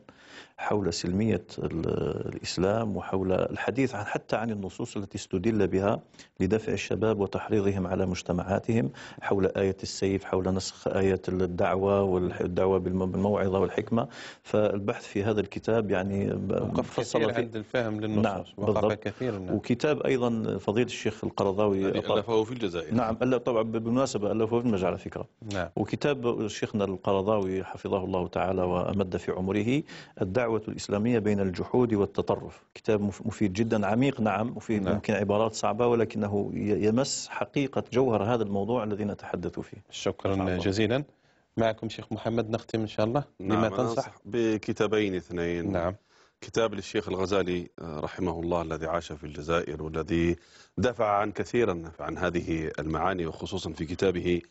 حول سلمية الإسلام وحول الحديث عن حتى عن النصوص التي استدل بها لدفع الشباب وتحريضهم على مجتمعاتهم حول آية السيف حول نسخ آية الدعوة والدعوة بالموعظة والحكمة فالبحث في هذا الكتاب يعني وقف فصل في عند الفهم للنصوص نعم وقف كثير نعم. وكتاب أيضا فضيلة الشيخ القرضاوي ألفه في الجزائر نعم ألفه طبعا بالمناسبة ألفه في المجال على فكرة نعم. وكتاب شيخنا القرضاوي حفظه الله تعالى وأمد في عمره الدعوة الدعوة الإسلامية بين الجحود والتطرف كتاب مفيد جدا عميق نعم وفيه نعم. ممكن عبارات صعبة ولكنه يمس حقيقة جوهر هذا الموضوع الذي نتحدث فيه شكرا جزيلا معكم شيخ محمد نختم إن شاء الله نعم لما تنصح بكتابين اثنين نعم كتاب للشيخ الغزالي آه، رحمه الله الذي عاش في الجزائر والذي دفع عن كثيرا عن هذه المعاني وخصوصا في كتابه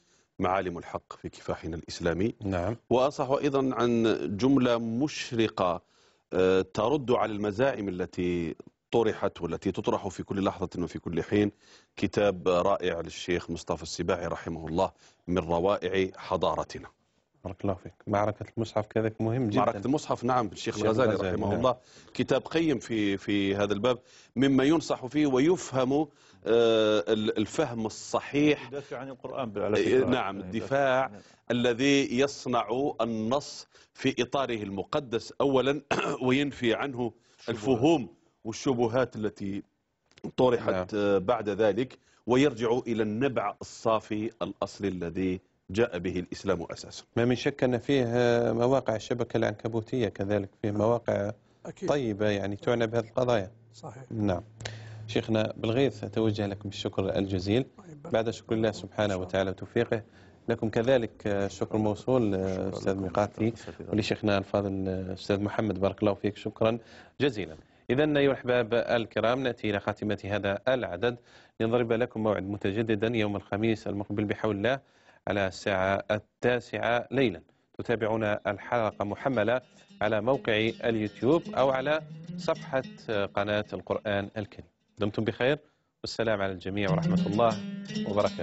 معالم الحق في كفاحنا الإسلامي نعم وأصح أيضا عن جملة مشرقة آه، ترد على المزاعم التي طرحت والتي تطرح في كل لحظة وفي كل حين كتاب رائع للشيخ مصطفى السباعي رحمه الله من روائع حضارتنا بارك الله فيك معركة المصحف كذلك مهم جدا معركة المصحف نعم الشيخ الغزالي رحمه نعم. الله كتاب قيم في في هذا الباب مما ينصح فيه ويفهم آه، الفهم الصحيح يدافع عن القرآن على إيه، نعم الدفاع الذي يصنع النص في إطاره المقدس أولا <clears throat> وينفي عنه الفهوم والشبهات التي طرحت نعم. آه، بعد ذلك ويرجع إلى النبع الصافي الأصلي الذي جاء به الإسلام أساسا ما من شك أن فيه آه، مواقع الشبكة العنكبوتية كذلك فيه مواقع أكيد. طيبة يعني تعنى بهذه القضايا صحيح نعم شيخنا بالغيث أتوجه لكم الشكر الجزيل طيب. بعد شكر الله سبحانه وتعالى وتوفيقه لكم كذلك الشكر آه، موصول آه، أستاذ ميقاتي ولشيخنا الفاضل أستاذ محمد بارك الله فيك شكرا جزيلا إذا أيها الأحباب الكرام نأتي إلى خاتمة هذا العدد لنضرب لكم موعد متجددا يوم الخميس المقبل بحول الله على الساعة التاسعة ليلا تتابعون الحلقة محملة على موقع اليوتيوب أو على صفحة قناة القرآن الكريم دمتم بخير والسلام على الجميع ورحمة الله وبركاته